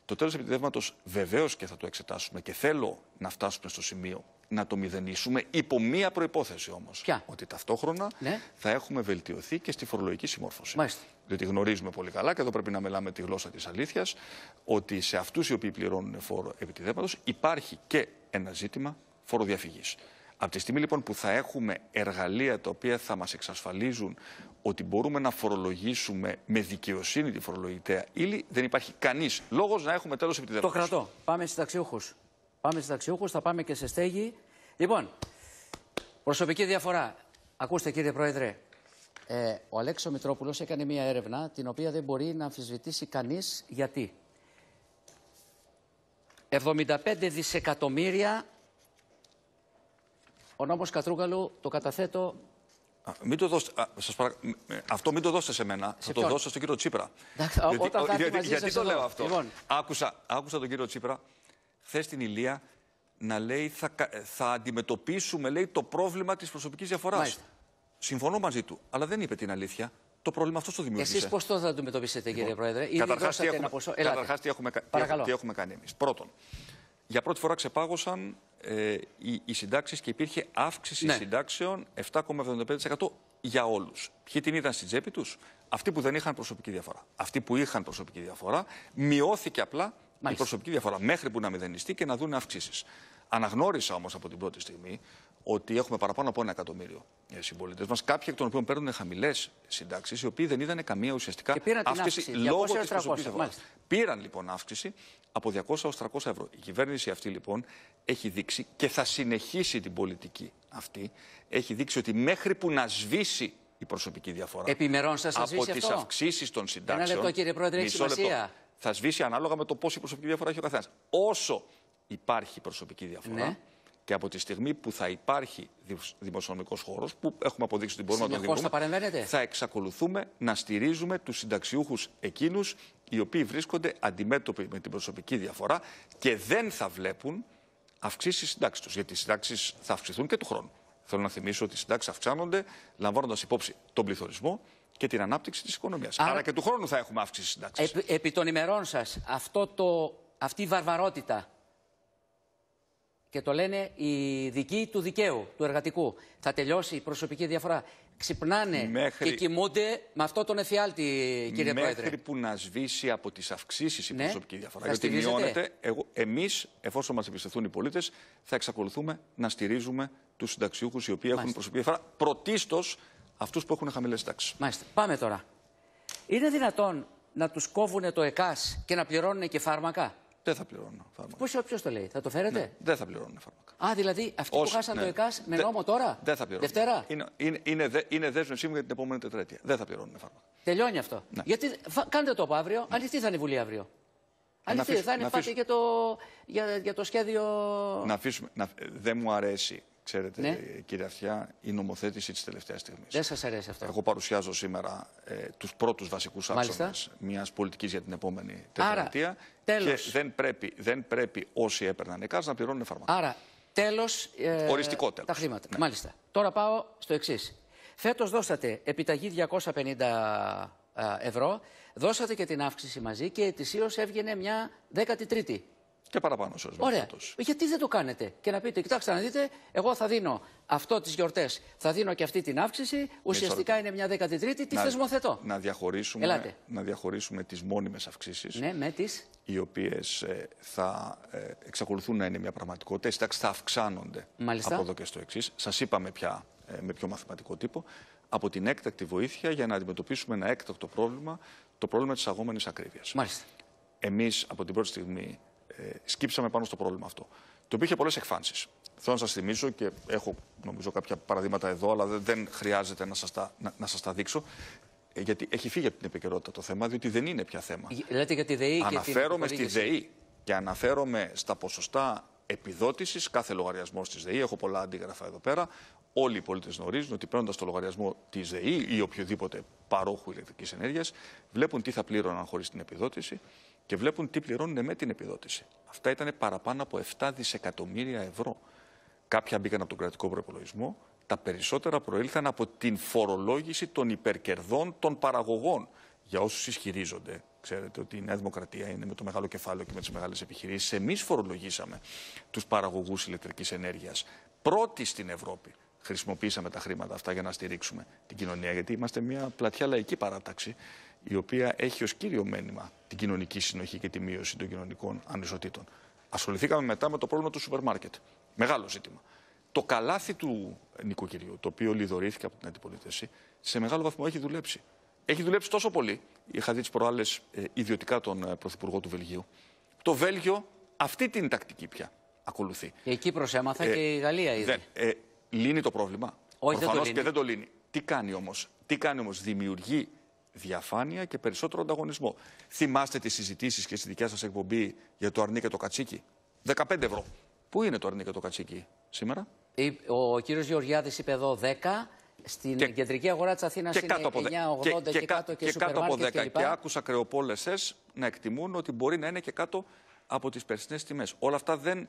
Το τέλο επιτεύγματος βεβαίως και θα το εξετάσουμε και θέλω να φτάσουμε στο σημείο να το μηδενίσουμε, υπό μία προπόθεση όμω. Ότι ταυτόχρονα ναι. θα έχουμε βελτιωθεί και στη φορολογική συμμόρφωση. Μάλιστα. Διότι γνωρίζουμε πολύ καλά, και εδώ πρέπει να μιλάμε τη γλώσσα της αλήθειας, ότι σε αυτούς οι οποίοι πληρώνουν φόρο επιτεύγματο υπάρχει και ένα ζήτημα φοροδιαφυγής. Από τη στιγμή λοιπόν που θα έχουμε εργαλεία τα οποία θα μας εξασφαλίζουν ότι μπορούμε να φορολογήσουμε με δικαιοσύνη τη φορολογητέα ύλη, δεν υπάρχει κανείς λόγος να έχουμε τέλος επιτεδεύματος. Το κρατώ. Πάμε στις ταξιούχους. Πάμε στις ταξιούχους, θα πάμε και σε στέγη. Λοιπόν, προσωπική διαφορά. Ακούστε κύριε Πρόεδρε, ε, ο Αλέξο Μητρόπουλος έκανε μια έρευνα την οποία δεν μπορεί να αμφισβητήσει κανείς γιατί. 75 δισεκατομμύρια ο νόμος Κατρούγκαλου το καταθέτω μην το ε, Αυτό μην το δώσετε σε μένα. θα το δώσω στον κύριο Τσίπρα. γιατί, το λέω αυτό. Λοιπόν. Άκουσα, άκουσα τον κύριο Τσίπρα χθες την Ηλία να λέει θα, θα αντιμετωπίσουμε λέει, το πρόβλημα της προσωπικής διαφοράς. Συμφωνώ μαζί του, αλλά δεν είπε την αλήθεια. Το πρόβλημα αυτό το δημιούργησε. Εσεί πώς το θα αντιμετωπίσετε, κύριε λοιπόν, Πρόεδρε, ή Καταρχάς, τι, έχουμε... Καταρχάς, τι, έχουμε... τι έχουμε κάνει εμείς. Πρώτον, για πρώτη φορά ξεπάγωσαν ε, οι, οι συντάξεις και υπήρχε αύξηση ναι. συντάξεων 7,75% για όλους. Ποιοι την είδαν στην τσέπη τους, αυτοί που δεν είχαν προσωπική διαφορά. Αυτοί που είχαν προσωπική διαφορά, μειώθηκε απλά η προσωπική διαφορά μέχρι που να μηδενιστεί και να δουν αυξήσεις. Αναγνώρισα όμως από την πρώτη στιγμή ότι έχουμε παραπάνω από ένα εκατομμύριο ε, συμπολίτες μας, κάποιοι εκ των οποίων παίρνουν χαμηλές συντάξεις, οι οποίοι δεν είδαν καμία ουσιαστικά αύξηση λόγω της προσωπικής Πήραν λοιπόν αύξηση από 200 έω 300 ευρώ. Η κυβέρνηση αυτή λοιπόν έχει δείξει και θα συνεχίσει την πολιτική αυτή. Έχει δείξει ότι μέχρι που να σβήσει η προσωπική διαφορά. Επιμερών Από τι αυξήσεις των συντάξεων. Ένα λεπτό, κύριε Πρόεδρε, έχει σημασία. Θα σβήσει ανάλογα με το πόση προσωπική διαφορά έχει ο καθένας. Όσο υπάρχει προσωπική διαφορά. Ναι. Και από τη στιγμή που θα υπάρχει δημοσιονομικός χώρος, που έχουμε αποδείξει ότι μπορούμε Συνεχώς να τον δημιουργούμε, θα, θα εξακολουθούμε να στηρίζουμε τους συνταξιούχους εκείνους οι οποίοι βρίσκονται αντιμέτωποι με την προσωπική διαφορά και δεν θα βλέπουν αυξήσεις συντάξεις τους. Γιατί οι συντάξεις θα αυξηθούν και του χρόνου. Θέλω να θυμίσω ότι οι συντάξεις αυξάνονται λαμβάνοντας υπόψη τον πληθωρισμό και την ανάπτυξη της οικονομίας. Άρα... και του χρόνου θα έχουμε αύξηση συντάξεις. Επί, επί των ημερών σας, αυτή η βαρβαρότητα και το λένε οι δικοί του δικαίου, του εργατικού. Θα τελειώσει η προσωπική διαφορά. Ξυπνάνε Μέχρι... και κοιμούνται με αυτό τον εφιάλτη, κύριε Μέχρι Πρόεδρε. Μέχρι που να σβήσει από τις αυξήσεις η ναι. προσωπική διαφορά. Γιατί μειώνεται. Εμείς, εφόσον μας εμπιστευτούν οι πολίτες, θα εξακολουθούμε να στηρίζουμε τους συνταξιούχους οι οποίοι έχουν προσωπική διαφορά. Πρωτίστως αυτούς που έχουν χαμηλές τάξεις. Μάλιστα. Πάμε τώρα. Είναι δυνατόν να τους κόβουν το ΕΚΑΣ και να πληρώνουν και φάρμακα. Δεν θα πληρώνουν φάρμακα. Ποιο το λέει, θα το φέρετε. Ναι, δεν θα πληρώνουν φάρμακα. Α, δηλαδή αυτοί που χάσαν ναι. το ΕΚΑΣ με νόμο τώρα. Δεν θα πληρώνουν. Δευτέρα. Είναι, είναι, είναι, δέσμευσή μου για την επόμενη τετραετία. Δεν θα πληρώνουν φάρμακα. Τελειώνει αυτό. Ναι. Γιατί κάντε το από αύριο, ναι. θα είναι η Βουλή αύριο. Ε, θα είναι φάτη για το, για, το σχέδιο. Να αφήσουμε. Να, δεν μου αρέσει Ξέρετε, ναι. Ε, κύριε Αυτιά, η νομοθέτηση της τελευταίας στιγμής. Δεν σας αρέσει αυτό. Εγώ παρουσιάζω σήμερα ε, τους πρώτους βασικούς άξονες μιας πολιτικής για την επόμενη τετραετία. Και δεν πρέπει, δεν πρέπει όσοι έπαιρναν ΕΚΑΣ να πληρώνουν φαρμακά. Άρα, τέλος. Ε, Οριστικό τέλος. Τα χρήματα. Ναι. Μάλιστα. Τώρα πάω στο εξής. Φέτος δώσατε επιταγή 250 ε, ευρώ, δώσατε και την αύξηση μαζί και ετησίως έβγαινε μια 13η και παραπάνω σε Ωραία. Γιατί δεν το κάνετε και να πείτε, κοιτάξτε να δείτε, εγώ θα δίνω αυτό τις γιορτές, θα δίνω και αυτή την αύξηση. Ουσιαστικά είναι μια 13η, τι θεσμοθετώ. Να διαχωρίσουμε, να διαχωρίσουμε τις μόνιμες αυξήσεις. Ναι, με Οι οποίες ε, θα ε, εξακολουθούν να είναι μια πραγματικότητα. Οι θα αυξάνονται Μάλιστα. από εδώ και στο εξής. Σας είπαμε πια ε, με πιο μαθηματικό τύπο. Από την έκτακτη βοήθεια για να αντιμετωπίσουμε ένα έκτακτο πρόβλημα, το πρόβλημα της αγόμενης ακρίβειας. Μάλιστα. Εμείς από την πρώτη στιγμή ε, σκύψαμε πάνω στο πρόβλημα αυτό. Το οποίο είχε πολλές εκφάνσεις. Θέλω να σας θυμίσω και έχω νομίζω κάποια παραδείγματα εδώ, αλλά δεν χρειάζεται να σας τα, να, τα δείξω. Ε, γιατί έχει φύγει από την επικαιρότητα το θέμα, διότι δεν είναι πια θέμα. Λέτε για τη ΔΕΗ Αναφέρομαι και την στη ΔΕΗ και αναφέρομαι στα ποσοστά επιδότησης, κάθε λογαριασμός της ΔΕΗ. Έχω πολλά αντίγραφα εδώ πέρα. Όλοι οι πολίτες γνωρίζουν ότι παίρνοντας το λογαριασμό της ΔΕΗ ή οποιοδήποτε παρόχου ηλεκτρικής ενέργειας, βλέπουν τι θα πλήρωναν χωρίς την επιδότηση και βλέπουν τι πληρώνουν με την επιδότηση. Αυτά ήταν παραπάνω από 7 δισεκατομμύρια ευρώ. Κάποια μπήκαν από τον κρατικό προπολογισμό, τα περισσότερα προήλθαν από την φορολόγηση των υπερκερδών των παραγωγών. Για όσους ισχυρίζονται, ξέρετε ότι η Νέα Δημοκρατία είναι με το μεγάλο κεφάλαιο και με τις μεγάλες επιχειρήσεις. Εμείς φορολογήσαμε τους παραγωγούς ηλεκτρικής ενέργειας. Πρώτοι στην Ευρώπη χρησιμοποίησαμε τα χρήματα αυτά για να στηρίξουμε την κοινωνία. Γιατί είμαστε μια πλατιά λαϊκή παράταξη η οποία έχει ως κύριο μένημα την κοινωνική συνοχή και τη μείωση των κοινωνικών ανισοτήτων. Ασχοληθήκαμε μετά με το πρόβλημα του σούπερ μάρκετ. Μεγάλο ζήτημα. Το καλάθι του νοικοκυριού, το οποίο λιδωρήθηκε από την αντιπολίτευση, σε μεγάλο βαθμό έχει δουλέψει. Έχει δουλέψει τόσο πολύ. Είχα δει τις προάλλες ε, ιδιωτικά τον ε, Πρωθυπουργό του Βελγίου. Το Βέλγιο αυτή την τακτική πια ακολουθεί. Και η Κύπρος έμαθα ε, και η Γαλλία ήδη. Δεν, ε, λύνει το πρόβλημα. Όχι, δεν λύνει. και δεν το λύνει. Τι κάνει όμως, τι κάνει όμως, δημιουργεί διαφάνεια και περισσότερο ανταγωνισμό. Θυμάστε τις συζητήσεις και στη δικιά σας εκπομπή για το αρνί και το κατσίκι. 15 ευρώ. Πού είναι το αρνί και το κατσίκι σήμερα, Ο κύριος Γεωργιάδης είπε εδώ 10. Στην κεντρική αγορά της Αθήνας είναι κάτω 9,80 και, κάτω και, και κάτω από 10. Και, και άκουσα κρεοπόλεσέ να εκτιμούν ότι μπορεί να είναι και κάτω από τις περσινές τιμές. Όλα αυτά δεν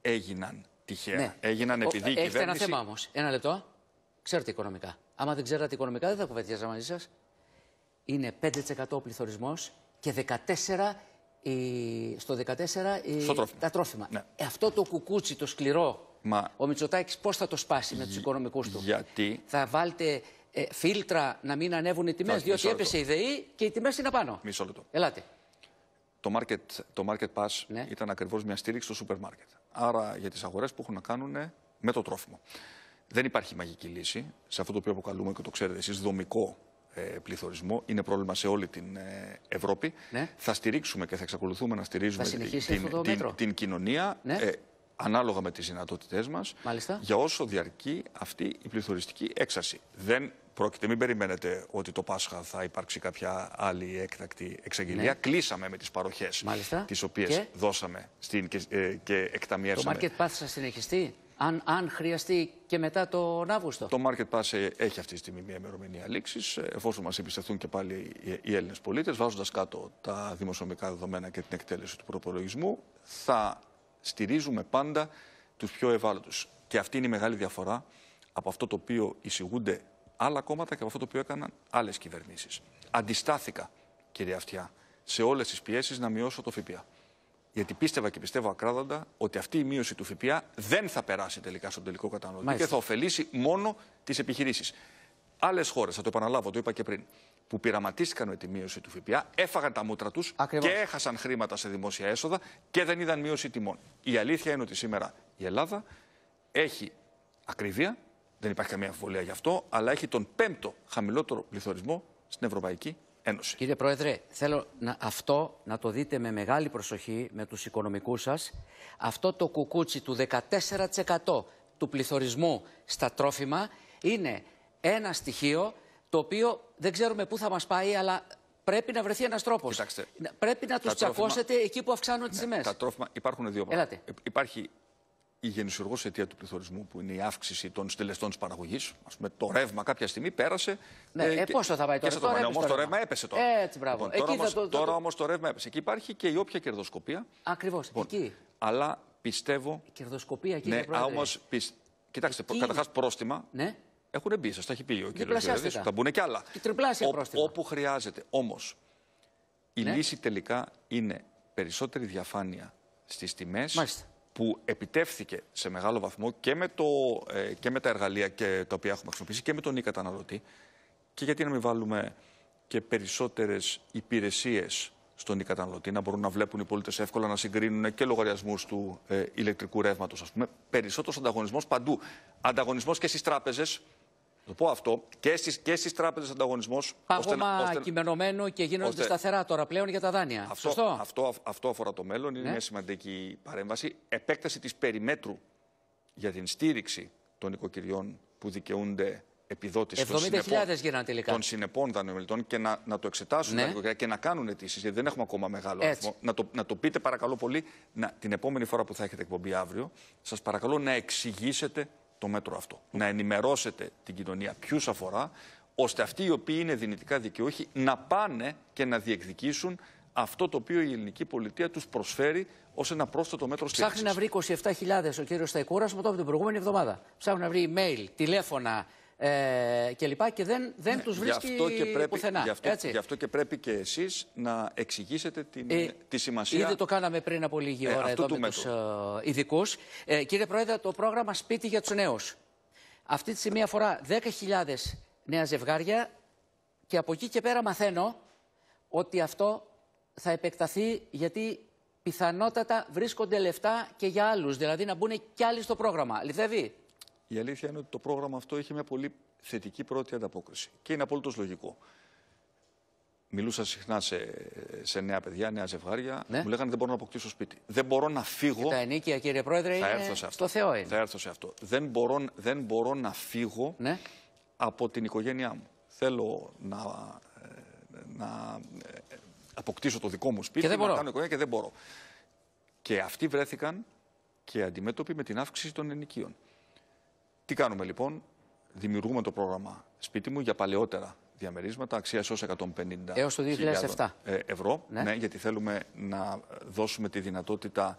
έγιναν τυχαία. Ναι. Έγιναν επειδή Έχετε κυβέρνηση. ένα θέμα όμως. Ένα λεπτό. Ξέρετε οικονομικά. Άμα δεν ξέρατε οικονομικά, δεν θα κουβεντιάζα μαζί σας είναι 5% ο πληθωρισμός και 14% η... στο 14 τα τρόφιμα. Ναι. Ε, αυτό το κουκούτσι, το σκληρό, Μα... ο Μητσοτάκης πώς θα το σπάσει με τους οικονομικούς του. Γιατί... Θα βάλτε ε, φίλτρα να μην ανέβουν οι τιμές, διότι έπεσε η ΔΕΗ και οι τιμές είναι πάνω. Μισό λεπτό. Ελάτε. Το market, το market pass ναι. ήταν ακριβώς μια στήριξη στο σούπερ μάρκετ. Άρα για τις αγορές που έχουν να κάνουν με το τρόφιμο. Δεν υπάρχει μαγική λύση σε αυτό το οποίο αποκαλούμε και το ξέρετε εσείς δομικό ε, πληθωρισμό. Είναι πρόβλημα σε όλη την ε, Ευρώπη. Ναι. Θα στηρίξουμε και θα εξακολουθούμε να στηρίζουμε την, την, την, κοινωνία. Ναι. Ε, ανάλογα με τις δυνατότητές μας, για όσο διαρκεί αυτή η πληθωριστική έξαρση. Δεν πρόκειται, μην περιμένετε ότι το Πάσχα θα υπάρξει κάποια άλλη έκτακτη εξαγγελία. Ναι. Κλείσαμε με τις παροχές τι τις οποίες δώσαμε στην, και, ε, Το market path θα συνεχιστεί αν, αν χρειαστεί και μετά τον Αύγουστο. Το Market Pass ε, έχει αυτή τη στιγμή μια ημερομηνία λήξης, ε, εφόσον μας εμπιστευτούν και πάλι οι Έλληνες πολίτες, βάζοντας κάτω τα δημοσιονομικά δεδομένα και την εκτέλεση του προπολογισμού, θα στηρίζουμε πάντα τους πιο ευάλωτους. Και αυτή είναι η μεγάλη διαφορά από αυτό το οποίο εισηγούνται άλλα κόμματα και από αυτό το οποίο έκαναν άλλες κυβερνήσεις. Αντιστάθηκα, κυρία Αυτιά, σε όλες τις πιέσεις να μειώσω το ΦΠΑ. Γιατί πίστευα και πιστεύω ακράδαντα ότι αυτή η μείωση του ΦΠΑ δεν θα περάσει τελικά στον τελικό καταναλωτή και θα ωφελήσει μόνο τις επιχειρήσεις. Άλλες χώρες, θα το επαναλάβω, το είπα και πριν, που πειραματίστηκαν με τη μείωση του ΦΠΑ, έφαγαν τα μούτρα τους και έχασαν χρήματα σε δημόσια έσοδα και δεν είδαν μείωση τιμών. Η αλήθεια είναι ότι σήμερα η Ελλάδα έχει ακρίβεια, δεν υπάρχει καμία αμφιβολία γι' αυτό, αλλά έχει τον πέμπτο χαμηλότερο πληθωρισμό στην Ευρωπαϊκή Κύριε Πρόεδρε, θέλω να, αυτό να το δείτε με μεγάλη προσοχή με τους οικονομικούς σας. Αυτό το κουκούτσι του 14% του πληθωρισμού στα τρόφιμα είναι ένα στοιχείο το οποίο δεν ξέρουμε πού θα μας πάει, αλλά πρέπει να βρεθεί ένας τρόπος. πρέπει να τους τσακώσετε εκεί που αυξάνονται τις ναι, τιμές. τα τρόφιμα υπάρχουν δύο πράγματα. Υπάρχει η γενισουργό αιτία του πληθωρισμού, που είναι η αύξηση των στελεστών της παραγωγής. Ας πούμε, το ρεύμα κάποια στιγμή πέρασε. Ναι, ε, ε θα πάει τώρα. τώρα Όμως το ρεύμα έπεσε τώρα. έτσι, μπράβο. Λοιπόν, τώρα όμως το, το... το... το ρεύμα έπεσε. Και υπάρχει και η όποια κερδοσκοπία. Ακριβώς. Λοιπόν, εκεί. Αλλά πιστεύω. Η κερδοσκοπία, κύριε ναι, Πρόεδρε. Όμως. Πισ... Κοιτάξτε, καταρχάς πρόστιμα. Ναι. Έχουν μπει, σα τα έχει πει ο κύριος Θα μπουν και άλλα. τριπλάσια πρόστιμα. Όπου χρειάζεται. Όμως η ναι. λύση τελικά είναι περισσότερη διαφάνεια στις τιμές. Μάλιστα που επιτεύχθηκε σε μεγάλο βαθμό και με, το, ε, και με τα εργαλεία και, τα οποία έχουμε χρησιμοποιήσει και με τον καταναλωτή. Και γιατί να μην βάλουμε και περισσότερες υπηρεσίες στον καταναλωτή, να μπορούν να βλέπουν οι πολίτες εύκολα να συγκρίνουν και λογαριασμούς του ε, ηλεκτρικού ρεύματος, ας πούμε. Περισσότερος ανταγωνισμός παντού. Ανταγωνισμός και στις τράπεζες, το πω αυτό, και στις και στις τράπεζες ανταγωνισμός. Πάγωμα ώστε, κειμενωμένο και γίνονται ώστε... σταθερά τώρα πλέον για τα δάνεια. Αυτό, Αυτό, αυτό αφορά το μέλλον, είναι ναι. μια σημαντική παρέμβαση. Επέκταση της περιμέτρου για την στήριξη των οικοκυριών που δικαιούνται επιδότηση 70.000 των συνεπών, γίνανε τελικά. των συνεπών δανειομελητών και να, να το εξετάσουν ναι. τα και να κάνουν αιτήσεις, γιατί δεν έχουμε ακόμα μεγάλο αριθμό. Να το, να το πείτε παρακαλώ πολύ να, την επόμενη φορά που θα έχετε εκπομπή αύριο, σας παρακαλώ να εξηγήσετε το μέτρο αυτό. Να ενημερώσετε την κοινωνία ποιους αφορά, ώστε αυτοί οι οποίοι είναι δυνητικά δικαιούχοι να πάνε και να διεκδικήσουν αυτό το οποίο η ελληνική πολιτεία τους προσφέρει ως ένα πρόσθετο μέτρο στήριξης. Ψάχνει να βρει 27.000 ο κύριος Σταϊκούρας από την προηγούμενη εβδομάδα. Ψάχνει να βρει email, τηλέφωνα, ε, και λοιπά και δεν, δεν ναι, τους βρίσκει και πρέπει, πουθενά. Γι αυτό, έτσι. γι αυτό και πρέπει και εσείς να εξηγήσετε την, ε, τη σημασία... Ήδη το κάναμε πριν από λίγη ε, ώρα ε, εδώ του με τους ε, ειδικούς. Ε, κύριε Πρόεδρε, το πρόγραμμα Σπίτι για τους νέους. Αυτή τη στιγμή αφορά 10.000 νέα ζευγάρια και από εκεί και πέρα μαθαίνω ότι αυτό θα επεκταθεί γιατί πιθανότατα βρίσκονται λεφτά και για άλλους, δηλαδή να μπουν κι άλλοι στο πρόγραμμα. Λυθεύει. Η αλήθεια είναι ότι το πρόγραμμα αυτό είχε μια πολύ θετική πρώτη ανταπόκριση. Και είναι απολύτως λογικό. Μιλούσα συχνά σε, σε νέα παιδιά, νέα ζευγάρια. Ναι. Μου λέγανε δεν μπορώ να αποκτήσω σπίτι. Δεν μπορώ να φύγω. Και τα ενίκεια, κύριε Πρόεδρε, θα έρθω σε αυτό. στο Θεό είναι. Θα έρθω σε αυτό. Δεν μπορώ, δεν μπορώ να φύγω ναι. από την οικογένειά μου. Θέλω να, να ε, αποκτήσω το δικό μου σπίτι και δεν μπορώ. να κάνω οικογένεια και δεν μπορώ. Και αυτοί βρέθηκαν και αντιμέτωποι με την αύξηση των ενοικίων. Τι κάνουμε λοιπόν, δημιουργούμε το πρόγραμμα σπίτι μου για παλαιότερα διαμερίσματα αξίας ως 150 έως το 2007 ε, ευρώ, ναι. ναι. γιατί θέλουμε να δώσουμε τη δυνατότητα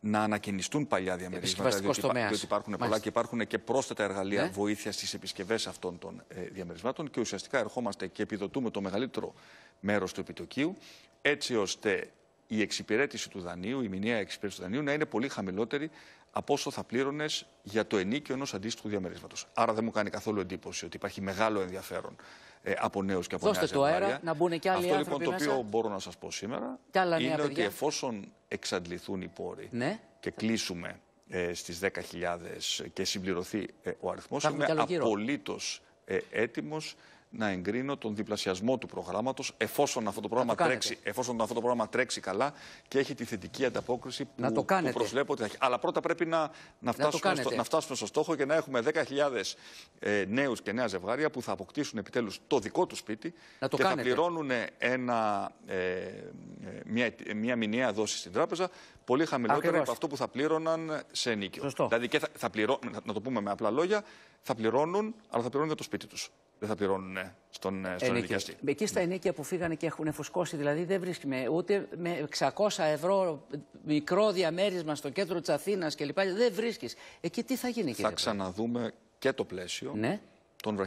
να ανακαινιστούν παλιά διαμερίσματα, διότι, υπάρχουν πολλά και υπάρχουν και πρόσθετα εργαλεία ναι. βοήθειας στις επισκευές αυτών των ε, διαμερισμάτων και ουσιαστικά ερχόμαστε και επιδοτούμε το μεγαλύτερο μέρος του επιτοκίου, έτσι ώστε η εξυπηρέτηση του δανείου, η μηνιαία εξυπηρέτηση του δανείου να είναι πολύ χαμηλότερη από όσο θα πλήρωνες για το ενίκιο ενός αντίστοιχου διαμερίσματος. Άρα δεν μου κάνει καθόλου εντύπωση ότι υπάρχει μεγάλο ενδιαφέρον ε, από νέους και από Δώστε το αέρα, να μπουν και άλλοι Αυτό λοιπόν το οποίο μπορώ να σας πω σήμερα είναι ότι εφόσον εξαντληθούν οι πόροι ναι. και κλείσουμε ε, στις 10.000 και συμπληρωθεί ε, ο αριθμός, είμαι απολύτως ε, να εγκρίνω τον διπλασιασμό του προγράμματος, εφόσον, αυτό το πρόγραμμα το τρέξει, εφόσον αυτό το πρόγραμμα τρέξει καλά και έχει τη θετική ανταπόκριση που, να το που προσβλέπω ότι θα έχει. Αλλά πρώτα πρέπει να, να, φτάσουμε, να στο, να φτάσουμε στο στόχο και να έχουμε 10.000 ε, νέους και νέα ζευγάρια που θα αποκτήσουν επιτέλους το δικό τους σπίτι να το και κάνετε. θα πληρώνουν ένα, ε, ε μια, μια μηνιαία δόση στην τράπεζα πολύ χαμηλότερα από αυτό που θα πλήρωναν σε νίκιο. Δηλαδή και θα, θα πληρώ, να το πούμε με απλά λόγια, θα πληρώνουν, αλλά θα πληρώνουν για το σπίτι τους δεν θα πληρώνουν στον, ε, στον Εκεί στα ενίκια που φύγανε και έχουν φουσκώσει, δηλαδή δεν βρίσκουμε ούτε με 600 ευρώ μικρό διαμέρισμα στο κέντρο της Αθήνας κλπ. Δεν βρίσκεις. Εκεί τι θα γίνει, κύριε. Θα ξαναδούμε και το πλαίσιο. Ναι των,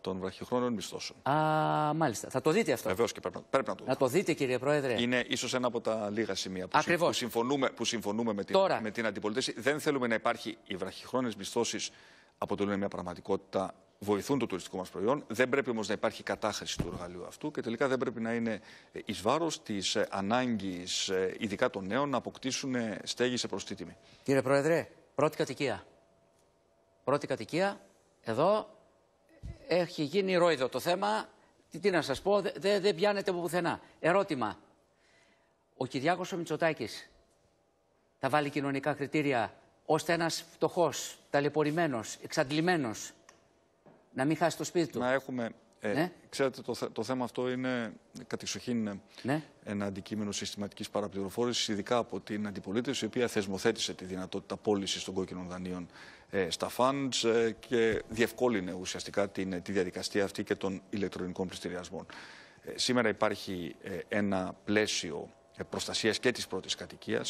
των βραχυχρόνων μισθώσεων. Α, μάλιστα. Θα το δείτε αυτό. Βεβαίως και πρέπει, να το δείτε. Να το δείτε, κύριε Πρόεδρε. Είναι ίσως ένα από τα λίγα σημεία που, Ακριβώς. συμφωνούμε, με την, Τώρα. με την αντιπολίτευση. Δεν θέλουμε να υπάρχει οι βραχυχρόνε μισθώσεις αποτελούν μια πραγματικότητα βοηθούν το τουριστικό μας προϊόν. Δεν πρέπει όμως να υπάρχει κατάχρηση του εργαλείου αυτού και τελικά δεν πρέπει να είναι εις βάρος της ε, ανάγκης, ε, ειδικά των νέων, να αποκτήσουν ε, στέγη σε προστή τιμή. Κύριε Πρόεδρε, πρώτη κατοικία. Πρώτη κατοικία, εδώ έχει γίνει ρόιδο το θέμα. Τι, τι να σας πω, δεν δε, πιάνεται από πουθενά. Ερώτημα. Ο Κυριάκος ο Μητσοτάκης θα βάλει κοινωνικά κριτήρια ώστε ένας φτωχός, ταλαιπωρημένος, εξαντλημένος να μην χάσει το σπίτι του. Να έχουμε. Ε, ναι. Ξέρετε, το, το θέμα αυτό είναι κατεξοχήν ναι. ένα αντικείμενο συστηματικής παραπληροφόρησης, ειδικά από την αντιπολίτευση, η οποία θεσμοθέτησε τη δυνατότητα πώλησης των κόκκινων δανείων ε, στα funds ε, και διευκόλυνε ουσιαστικά την, ε, τη διαδικασία αυτή και των ηλεκτρονικών πληστηριασμών. σήμερα υπάρχει ένα πλαίσιο προστασίας και της πρώτης κατοικίας.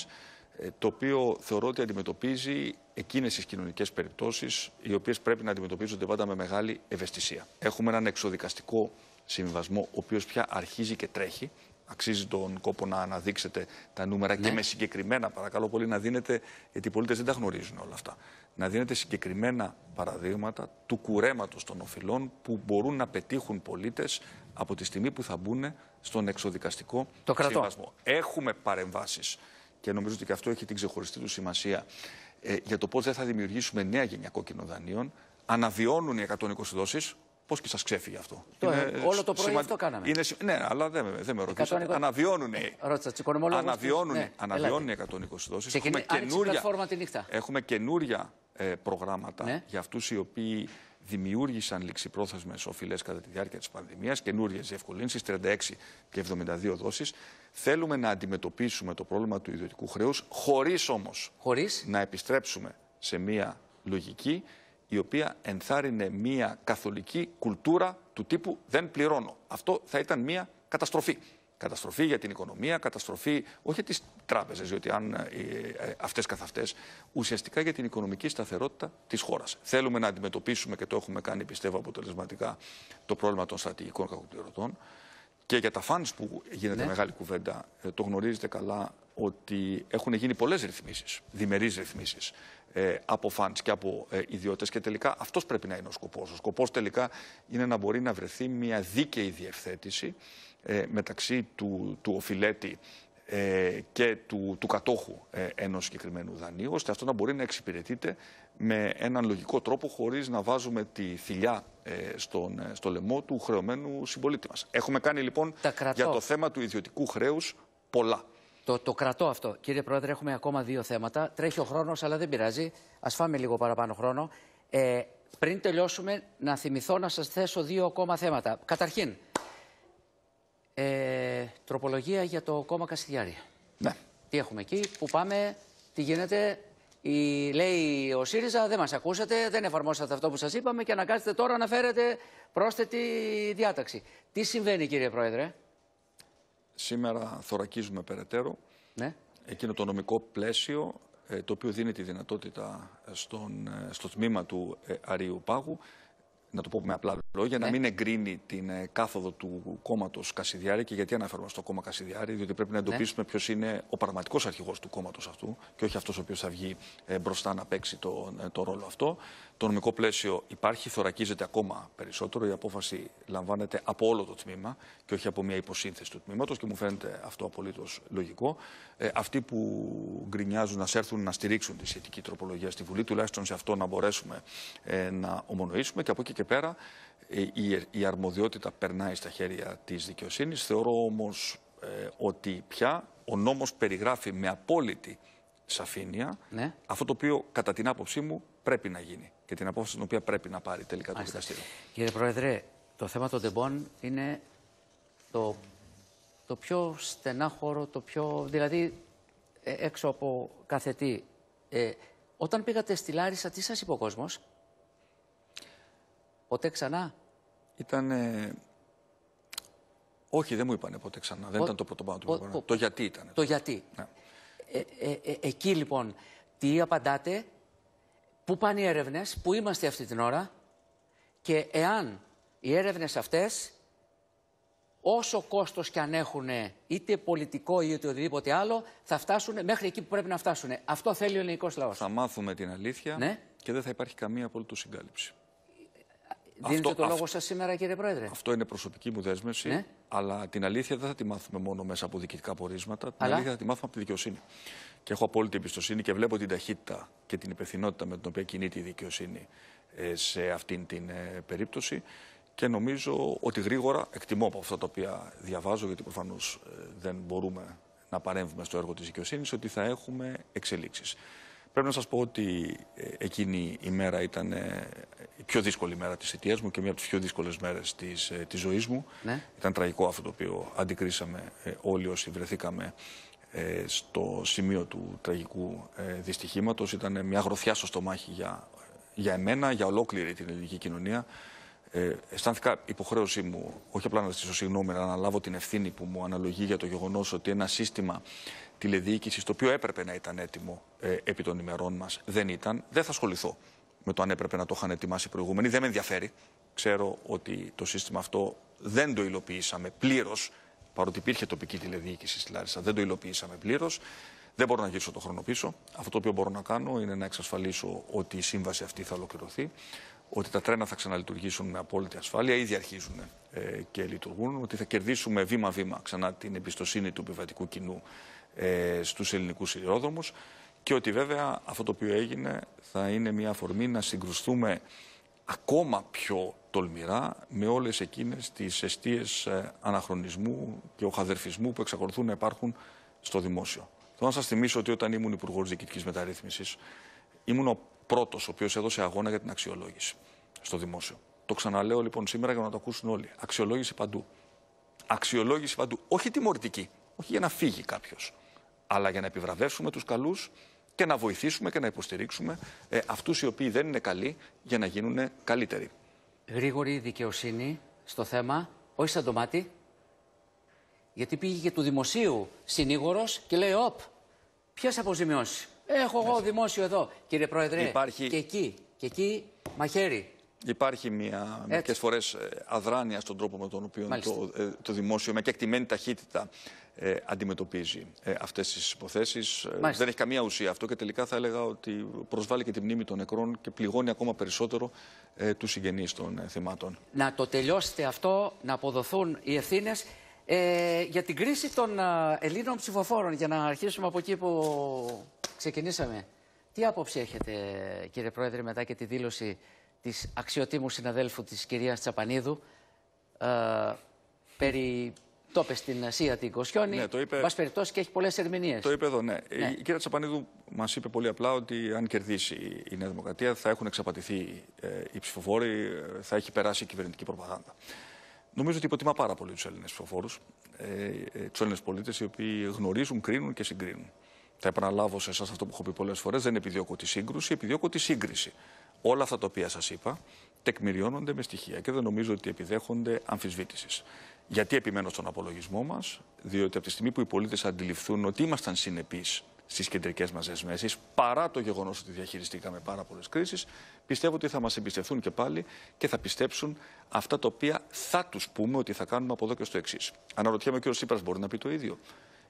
Ε, το οποίο θεωρώ ότι αντιμετωπίζει εκείνες τις κοινωνικές περιπτώσεις, οι οποίες πρέπει να αντιμετωπίζονται πάντα με μεγάλη ευαισθησία. Έχουμε έναν εξοδικαστικό συμβιβασμό, ο οποίος πια αρχίζει και τρέχει. Αξίζει τον κόπο να αναδείξετε τα νούμερα και ναι. με συγκεκριμένα, παρακαλώ πολύ, να δίνετε, γιατί οι πολίτες δεν τα γνωρίζουν όλα αυτά. Να δίνετε συγκεκριμένα παραδείγματα του κουρέματος των οφειλών που μπορούν να πετύχουν πολίτες από τη στιγμή που θα μπουν στον εξοδικαστικό το Έχουμε παρεμβάσεις και νομίζω ότι και αυτό έχει την ξεχωριστή του σημασία ε, για το πώς δεν θα δημιουργήσουμε νέα γενιά κόκκινων δανείων. Αναβιώνουν οι 120 δόσεις. Πώς και σας ξέφυγε αυτό. Ε, είναι, όλο το πρωί σημα... αυτό κάναμε. Είναι, ναι, αλλά δεν, δεν με ρωτήσατε. Αναβιώνουν, Ρώτησα, αναβιώνουν, ναι, αναβιώνουν οι 120 δόσεις. Ξεκινή... Έχουμε, καινούρια, έχουμε καινούρια ε, προγράμματα ναι. για αυτούς οι οποίοι δημιούργησαν ληξιπρόθεσμες οφειλές κατά τη διάρκεια της πανδημίας, καινούριες διευκολύνσεις, 36 και 72 δόσεις. Θέλουμε να αντιμετωπίσουμε το πρόβλημα του ιδιωτικού χρέους, χωρίς όμως χωρίς. να επιστρέψουμε σε μία λογική η οποία ενθάρρυνε μία καθολική κουλτούρα του τύπου «δεν πληρώνω». Αυτό θα ήταν μία καταστροφή. Καταστροφή για την οικονομία, καταστροφή όχι για τις τράπεζες, διότι αν ε, ε, αυτές καθ' αυτές, ουσιαστικά για την οικονομική σταθερότητα της χώρας. Θέλουμε να αντιμετωπίσουμε και το έχουμε κάνει, πιστεύω, αποτελεσματικά το πρόβλημα των στρατηγικών κακοπληρωτών. Και για τα φανς που γίνεται ναι. μεγάλη κουβέντα, ε, το γνωρίζετε καλά ότι έχουν γίνει πολλές ρυθμίσεις, διμερείς ρυθμίσεις ε, από φανς και από ε, ιδιώτες και τελικά αυτός πρέπει να είναι ο σκοπός. Ο σκοπός τελικά είναι να μπορεί να βρεθεί μια δίκαιη διευθέτηση ε, μεταξύ του, του οφειλέτη ε, και του, του κατόχου ε, ενός συγκεκριμένου δανείου, ώστε αυτό να μπορεί να εξυπηρετείται με έναν λογικό τρόπο χωρίς να βάζουμε τη θηλιά ε, στον, ε, στο λαιμό του χρεωμένου συμπολίτη μας. Έχουμε κάνει λοιπόν για το θέμα του ιδιωτικού χρέους πολλά. Το, το κρατώ αυτό. Κύριε Πρόεδρε, έχουμε ακόμα δύο θέματα. Τρέχει ο χρόνος, αλλά δεν πειράζει. Ας φάμε λίγο παραπάνω χρόνο. Ε, πριν τελειώσουμε, να θυμηθώ να σας θέσω δύο ακόμα θέματα. Καταρχήν, ε, τροπολογία για το κόμμα Κασιδιάρη. Ναι. Τι έχουμε εκεί, που πάμε, τι γίνεται. Η, λέει ο ΣΥΡΙΖΑ, δεν μας ακούσατε, δεν εφαρμόσατε αυτό που σας είπαμε και αναγκάζετε τώρα να φέρετε πρόσθετη διάταξη. Τι συμβαίνει, κύριε Πρόεδρε. Σήμερα θωρακίζουμε περαιτέρω ναι. εκείνο το νομικό πλαίσιο ε, το οποίο δίνει τη δυνατότητα στον, ε, στο τμήμα του Αρίου Πάγου να το πω με απλά λόγια, ναι. να μην εγκρίνει την ε, κάθοδο του κόμματος Κασιδιάρη. Και γιατί αναφέρομαι στο κόμμα Κασιδιάρη, διότι πρέπει να ναι. εντοπίσουμε ναι. ποιος είναι ο πραγματικός αρχηγός του κόμματος αυτού και όχι αυτός ο οποίος θα βγει ε, μπροστά να παίξει το, ε, το ρόλο αυτό. Το νομικό πλαίσιο υπάρχει, θωρακίζεται ακόμα περισσότερο. Η απόφαση λαμβάνεται από όλο το τμήμα και όχι από μια υποσύνθεση του τμήματος και μου φαίνεται αυτό απολύτως λογικό. Ε, αυτοί που γκρινιάζουν να σέρθουν να στηρίξουν τη σχετική τροπολογία στη Βουλή, τουλάχιστον σε αυτό να μπορέσουμε ε, να ομονοήσουμε και από εκεί και πέρα ε, η, αρμοδιότητα περνάει στα χέρια της δικαιοσύνης. Θεωρώ όμως ε, ότι πια ο νόμος περιγράφει με απόλυτη σαφήνεια ναι. αυτό το οποίο κατά την άποψή μου πρέπει να γίνει και την απόφαση την οποία πρέπει να πάρει τελικά το δικαστήριο. Κύριε Πρόεδρε, το θέμα των τεμπών είναι το, το πιο στενάχωρο, το πιο, δηλαδή ε, έξω από κάθε τι. Ε, όταν πήγατε στη Λάρισα, τι σας είπε ο κόσμος? Ποτέ ξανά? Ήταν... Όχι, δεν μου είπανε ποτέ ξανά. Δεν ήταν το πρώτο πάνω του ο... Το... γιατί ήταν. Το γιατί. Ναι. Ε, ε, εκεί λοιπόν, τι απαντάτε πού πάνε οι έρευνες πού είμαστε αυτή την ώρα και εάν οι έρευνες αυτές όσο κόστος και αν έχουν είτε πολιτικό είτε οτιδήποτε άλλο θα φτάσουν μέχρι εκεί που πρέπει να φτάσουν. Αυτό θέλει ο ελληνικός λαός. Θα μάθουμε την αλήθεια ναι. και δεν θα υπάρχει καμία απολύτως συγκάλυψη. Δίνετε αυτό, το λόγο σας σήμερα, κύριε Πρόεδρε. Αυτό είναι προσωπική μου δέσμευση. Ναι. Αλλά την αλήθεια δεν θα τη μάθουμε μόνο μέσα από διοικητικά πορίσματα. Την αλήθεια θα τη μάθουμε από τη δικαιοσύνη. Και έχω απόλυτη εμπιστοσύνη και βλέπω την ταχύτητα και την υπευθυνότητα με την οποία κινείται η δικαιοσύνη ε, σε αυτήν την ε, περίπτωση. Και νομίζω ότι γρήγορα, εκτιμώ από αυτά τα οποία διαβάζω, γιατί προφανώς ε, δεν μπορούμε να παρέμβουμε στο έργο της δικαιοσύνης, ότι θα έχουμε εξελίξεις. Πρέπει να σας πω ότι ε, εκείνη η μέρα ήταν ε, η πιο δύσκολη μέρα της θητείας μου και μία από τις πιο δύσκολες μέρες της, ε, της ζωής μου. Ναι. Ήταν τραγικό αυτό το οποίο αντικρίσαμε όλοι όσοι βρεθήκαμε στο σημείο του τραγικού δυστυχήματος. Ήταν μια γροθιά στο στομάχι για, για εμένα, για ολόκληρη την ελληνική κοινωνία. Ε, αισθάνθηκα υποχρέωσή μου, όχι απλά να ζητήσω συγγνώμη, αλλά να λάβω την ευθύνη που μου αναλογεί για το γεγονός ότι ένα σύστημα τηλεδιοίκηση, το οποίο έπρεπε να ήταν έτοιμο ε, επί των ημερών μας, δεν ήταν. Δεν θα ασχοληθώ με το αν έπρεπε να το είχαν ετοιμάσει οι προηγούμενοι. Δεν με ενδιαφέρει. Ξέρω ότι το σύστημα αυτό δεν το υλοποιήσαμε πλήρως, παρότι υπήρχε τοπική τηλεδιοίκηση στη Λάρισα. Δεν το υλοποιήσαμε πλήρως. Δεν μπορώ να γυρίσω το χρόνο πίσω. Αυτό το οποίο μπορώ να κάνω είναι να εξασφαλίσω ότι η σύμβαση αυτή θα ολοκληρωθεί, ότι τα τρένα θα ξαναλειτουργήσουν με απόλυτη ασφάλεια, ήδη αρχίζουν ε, και λειτουργούν, ότι θα κερδίσουμε βήμα-βήμα ξανά την εμπιστοσύνη του επιβατικού κοινού ε, στους ελληνικούς ιδιόδρομους και ότι βέβαια αυτό το οποίο έγινε θα είναι μια αφορμή να συγκρουστούμε ακόμα πιο τολμηρά με όλες εκείνες τις αιστείες ε, αναχρονισμού και οχαδερφισμού που εξακολουθούν να υπάρχουν στο δημόσιο. Θέλω να σας θυμίσω ότι όταν ήμουν υπουργός διοικητικής μεταρρύθμισης ήμουν ο πρώτος ο οποίος έδωσε αγώνα για την αξιολόγηση στο δημόσιο. Το ξαναλέω λοιπόν σήμερα για να το ακούσουν όλοι. Αξιολόγηση παντού. Αξιολόγηση παντού. Όχι τιμωρητική. Όχι για να φύγει κάποιος αλλά για να επιβραβεύσουμε τους καλούς και να βοηθήσουμε και να υποστηρίξουμε ε, αυτούς οι οποίοι δεν είναι καλοί για να γίνουν καλύτεροι. Γρήγορη δικαιοσύνη στο θέμα, όχι σαν ντομάτι, γιατί πήγε και του δημοσίου συνήγορος και λέει «Οπ, ποιες αποζημιώσεις. Έχω εγώ δημόσιο εδώ, κύριε Πρόεδρε, Υπάρχει... και εκεί, και εκεί μαχαίρι. Υπάρχει μια μερικές φορές ε, αδράνεια στον τρόπο με τον οποίο το, ε, το δημόσιο με και εκτιμένη ταχύτητα ε, αντιμετωπίζει ε, αυτές τις υποθέσεις. Δεν έχει καμία ουσία αυτό και τελικά θα έλεγα ότι προσβάλλει και τη μνήμη των νεκρών και πληγώνει ακόμα περισσότερο ε, τους συγγενείς των ε, θυμάτων. Να το τελειώσετε αυτό, να αποδοθούν οι ευθύνες. για την κρίση των Ελλήνων ψηφοφόρων, για να αρχίσουμε από εκεί που ξεκινήσαμε. Τι άποψη έχετε κύριε Πρόεδρε μετά και τη δήλωση της αξιοτήμου συναδέλφου της κυρίας Τσαπανίδου ε, περί το στην Ασία την Κοσιόνη. Ναι, το περιπτώσει και έχει πολλές ερμηνείες. Το είπε εδώ, ναι. Η ναι. κυρία Τσαπανίδου μας είπε πολύ απλά ότι αν κερδίσει η Νέα Δημοκρατία θα έχουν εξαπατηθεί ε, οι ψηφοφόροι, ε, θα έχει περάσει η κυβερνητική προπαγάνδα. Νομίζω ότι υποτιμά πάρα πολύ τους Έλληνες ψηφοφόρους, ε, ε τους Έλληνες πολίτες, οι οποίοι γνωρίζουν, κρίνουν και συγκρίνουν θα επαναλάβω σε εσάς αυτό που έχω πει πολλές φορές, δεν επιδιώκω τη σύγκρουση, επιδιώκω τη σύγκριση. Όλα αυτά τα οποία σας είπα τεκμηριώνονται με στοιχεία και δεν νομίζω ότι επιδέχονται αμφισβήτησης. Γιατί επιμένω στον απολογισμό μας, διότι από τη στιγμή που οι πολίτες αντιληφθούν ότι ήμασταν συνεπείς στις κεντρικές μας δεσμεύσεις, παρά το γεγονός ότι διαχειριστήκαμε πάρα πολλές κρίσεις, πιστεύω ότι θα μας εμπιστευτούν και πάλι και θα πιστέψουν αυτά τα οποία θα τους πούμε ότι θα κάνουμε από εδώ και στο εξής. Αναρωτιέμαι ο κ. Σύπρα μπορεί να πει το ίδιο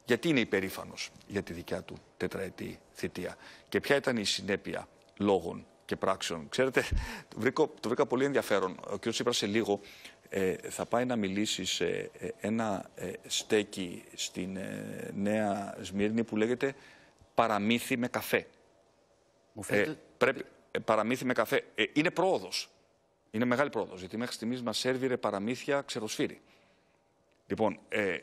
γιατί είναι υπερήφανος για τη δικιά του τετραετή θητεία και ποια ήταν η συνέπεια λόγων και πράξεων. Ξέρετε, το βρήκα, το βρήκα πολύ ενδιαφέρον. Ο κ. Τσίπρας σε λίγο ε, θα πάει να μιλήσει σε ε, ένα ε, στέκι στην Νέα Σμύρνη που λέγεται Παραμύθι με καφέ. Μου φαίνεται... πρέπει, παραμύθι με καφέ. είναι πρόοδος. Είναι μεγάλη πρόοδος. Γιατί μέχρι στιγμής μας σερβιρε παραμύθια ξεροσφύρι. Λοιπόν, ε,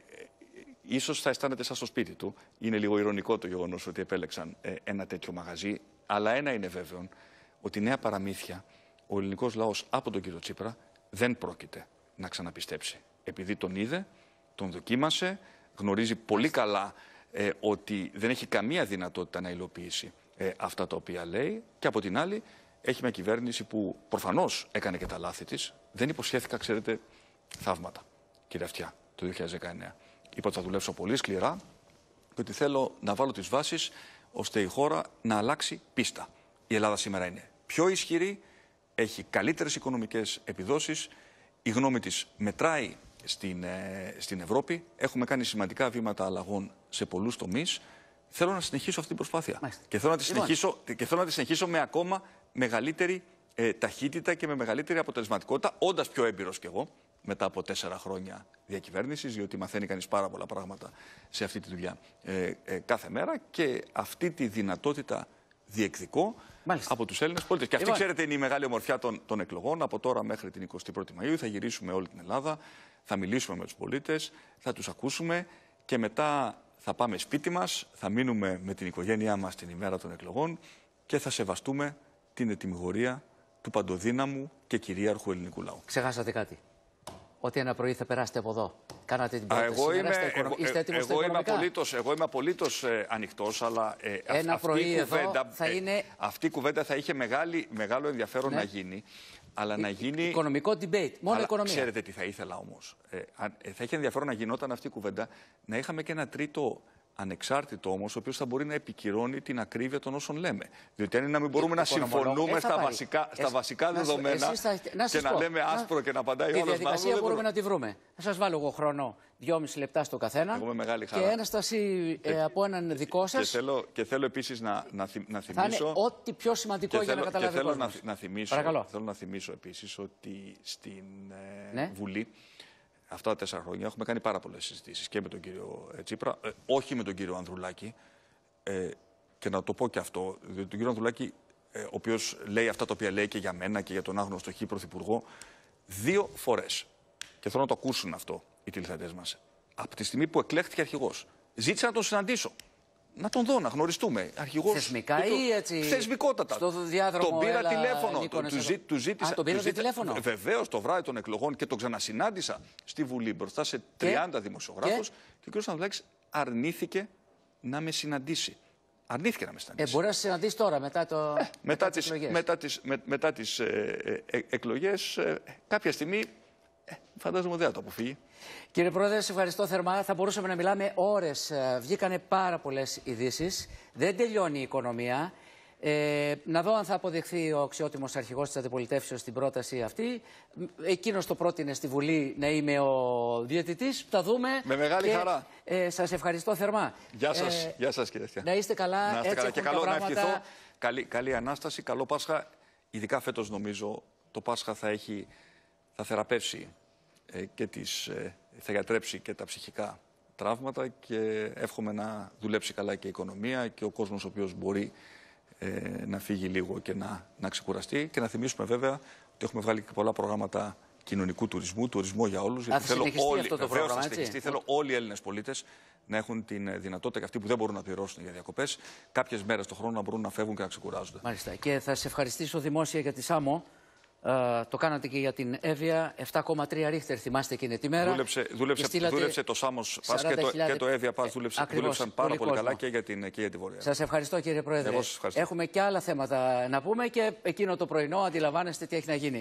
Ίσως θα αισθάνεται σαν στο σπίτι του. Είναι λίγο ηρωνικό το γεγονός ότι επέλεξαν ε, ένα τέτοιο μαγαζί. Αλλά ένα είναι βέβαιο, ότι νέα παραμύθια ο ελληνικός λαός από τον κύριο Τσίπρα δεν πρόκειται να ξαναπιστέψει. Επειδή τον είδε, τον δοκίμασε, γνωρίζει πολύ καλά ε, ότι δεν έχει καμία δυνατότητα να υλοποιήσει ε, αυτά τα οποία λέει. Και από την άλλη έχει μια κυβέρνηση που προφανώς έκανε και τα λάθη της. Δεν υποσχέθηκα, ξέρετε, θαύματα, κύριε Αυτιά, το 2019. Είπα ότι θα δουλέψω πολύ σκληρά και ότι θέλω να βάλω τις βάσεις ώστε η χώρα να αλλάξει πίστα. Η Ελλάδα σήμερα είναι πιο ισχυρή, έχει καλύτερες οικονομικές επιδόσεις, η γνώμη της μετράει στην, ε, στην Ευρώπη. Έχουμε κάνει σημαντικά βήματα αλλαγών σε πολλούς τομείς. Θέλω να συνεχίσω αυτή την προσπάθεια. Και θέλω, να τη λοιπόν. συνεχίσω, και θέλω να τη συνεχίσω με ακόμα μεγαλύτερη ε, ταχύτητα και με μεγαλύτερη αποτελεσματικότητα, όντας πιο έμπειρος κι εγώ μετά από τέσσερα χρόνια διακυβέρνησης, διότι μαθαίνει κανείς πάρα πολλά πράγματα σε αυτή τη δουλειά ε, ε κάθε μέρα και αυτή τη δυνατότητα διεκδικώ από τους Έλληνες πολίτες. Και αυτή, λοιπόν. ξέρετε, είναι η μεγάλη ομορφιά των, των εκλογών. Από τώρα μέχρι την 21η Μαου θα γυρίσουμε όλη την Ελλάδα, θα μιλήσουμε με τους πολίτες, θα τους ακούσουμε και μετά θα πάμε σπίτι μας, θα μείνουμε με την οικογένειά μας την ημέρα των εκλογών και θα σεβαστούμε την ετοιμιγορία του παντοδύναμου και κυρίαρχου ελληνικού λαού. Ξεχάσατε κάτι ότι ένα πρωί θα περάσετε από εδώ. Κάνατε την πρόταση. Ε, εγώ είμαι, εγώ, Είστε εγώ, εγώ είμαι απολύτως, εγώ είμαι απολύτως ε, ανοιχτός, αλλά ε, ένα αυτή, πρωί η κουβέντα, θα ε, είναι... ε, αυτή η κουβέντα θα είχε μεγάλη, μεγάλο ενδιαφέρον ναι. να γίνει. Αλλά ε, να γίνει. Οικονομικό debate. Μόνο αλλά, οικονομία. Ξέρετε τι θα ήθελα όμως. Ε, θα είχε ενδιαφέρον να γινόταν αυτή η κουβέντα, να είχαμε και ένα τρίτο ανεξάρτητο όμως, ο οποίος θα μπορεί να επικυρώνει την ακρίβεια των όσων λέμε. Διότι αν είναι να μην μπορούμε να συμφωνούμε ε, στα βασικά, στα βασικά δεδομένα και να λέμε άσπρο και να απαντάει όλο αυτό. Τη διαδικασία μπορούμε να τη βρούμε. Θα σας βάλω εγώ χρόνο, δυόμιση λεπτά στο καθένα. Εγώ με μεγάλη χαρά. Και ένσταση ε, ε, από έναν δικό σα. Και θέλω, θέλω επίσης να, να, να θυμίσω. ό,τι πιο σημαντικό για να καταλάβει ο κόσμο. Θέλω να θυμίσω επίσης ότι στην ναι. Βουλή αυτά τα τέσσερα χρόνια έχουμε κάνει πάρα πολλές συζητήσεις και με τον κύριο ε, Τσίπρα, ε, όχι με τον κύριο Ανδρουλάκη. Ε, και να το πω και αυτό, διότι τον κύριο Ανδρουλάκη, ε, ο οποίος λέει αυτά τα οποία λέει και για μένα και για τον άγνωστο χ πρωθυπουργό, δύο φορές. Και θέλω να το ακούσουν αυτό οι τηλεθεατές μας. Από τη στιγμή που εκλέχθηκε αρχηγός, ζήτησα να τον συναντήσω να τον δω, να γνωριστούμε. Αρχηγός Θεσμικά ή έτσι. Θεσμικότατα. Στο διάδρομο. Τον πήρα έλα, τηλέφωνο. του, ζή, του ζήτησα. Α, τον πήρα τηλέφωνο. Ε, Βεβαίως το βράδυ των εκλογών και τον ξανασυνάντησα στη Βουλή μπροστά σε 30 δημοσιογράφους. Και? και ο κ. αρνήθηκε να με συναντήσει. Αρνήθηκε να με ε, συναντήσει. Ε, μπορεί να σε συναντήσει τώρα, μετά, το... Ε, μετά, τις, Μετά τις, εκλογές, κάποια στιγμή φαντάζομαι δεν θα το αποφύγει. Κύριε Πρόεδρε, σε ευχαριστώ θερμά. Θα μπορούσαμε να μιλάμε ώρες. Ε, βγήκανε πάρα πολλές ειδήσεις. Δεν τελειώνει η οικονομία. Ε, να δω αν θα αποδεχθεί ο αξιότιμος αρχηγός της αντιπολιτεύσεως την πρόταση αυτή. Ε, Εκείνος το πρότεινε στη Βουλή να είμαι ο διαιτητής. Τα δούμε. Με μεγάλη χαρά. Ε, σας ευχαριστώ θερμά. Γεια σας, ε, γεια σας, κύριε Θεία. Να είστε καλά. Να είστε καλά. Και καλό πράγματα... να ευχηθώ. Καλή, καλή ανάσταση, καλό Πάσχα. Ειδικά φέτος νομίζω το Πάσχα θα, έχει, θα θεραπεύσει ε, και τις, ε, θα γιατρέψει και τα ψυχικά τραύματα και εύχομαι να δουλέψει καλά και η οικονομία και ο κόσμος ο οποίος μπορεί ε, να φύγει λίγο και να, να ξεκουραστεί και να θυμίσουμε βέβαια ότι έχουμε βγάλει και πολλά προγράμματα κοινωνικού τουρισμού, τουρισμό για όλους Γιατί θέλω όλοι, το πρόγραμμα, θέλω όλοι οι Έλληνες πολίτες να έχουν την δυνατότητα και αυτοί που δεν μπορούν να πληρώσουν για διακοπές, κάποιες μέρες το χρόνο να μπορούν να φεύγουν και να ξεκουράζονται. Μάλιστα. Και θα σε ευχαριστήσω δημόσια για τη ΣΑΜΟ. Ε, το κάνατε και για την Εύβοια. 7,3 ρίχτερ θυμάστε εκείνη τη μέρα. Δούλεψε, δούλεψε, δούλεψε το Σάμος και, το, και το Εύβοια Πας. Ε, δούλεψαν πάρα πολύ, καλά και για την, και για την Βορεια. Σας ευχαριστώ κύριε Πρόεδρε. Έχουμε και άλλα θέματα να πούμε και εκείνο το πρωινό αντιλαμβάνεστε τι έχει να γίνει.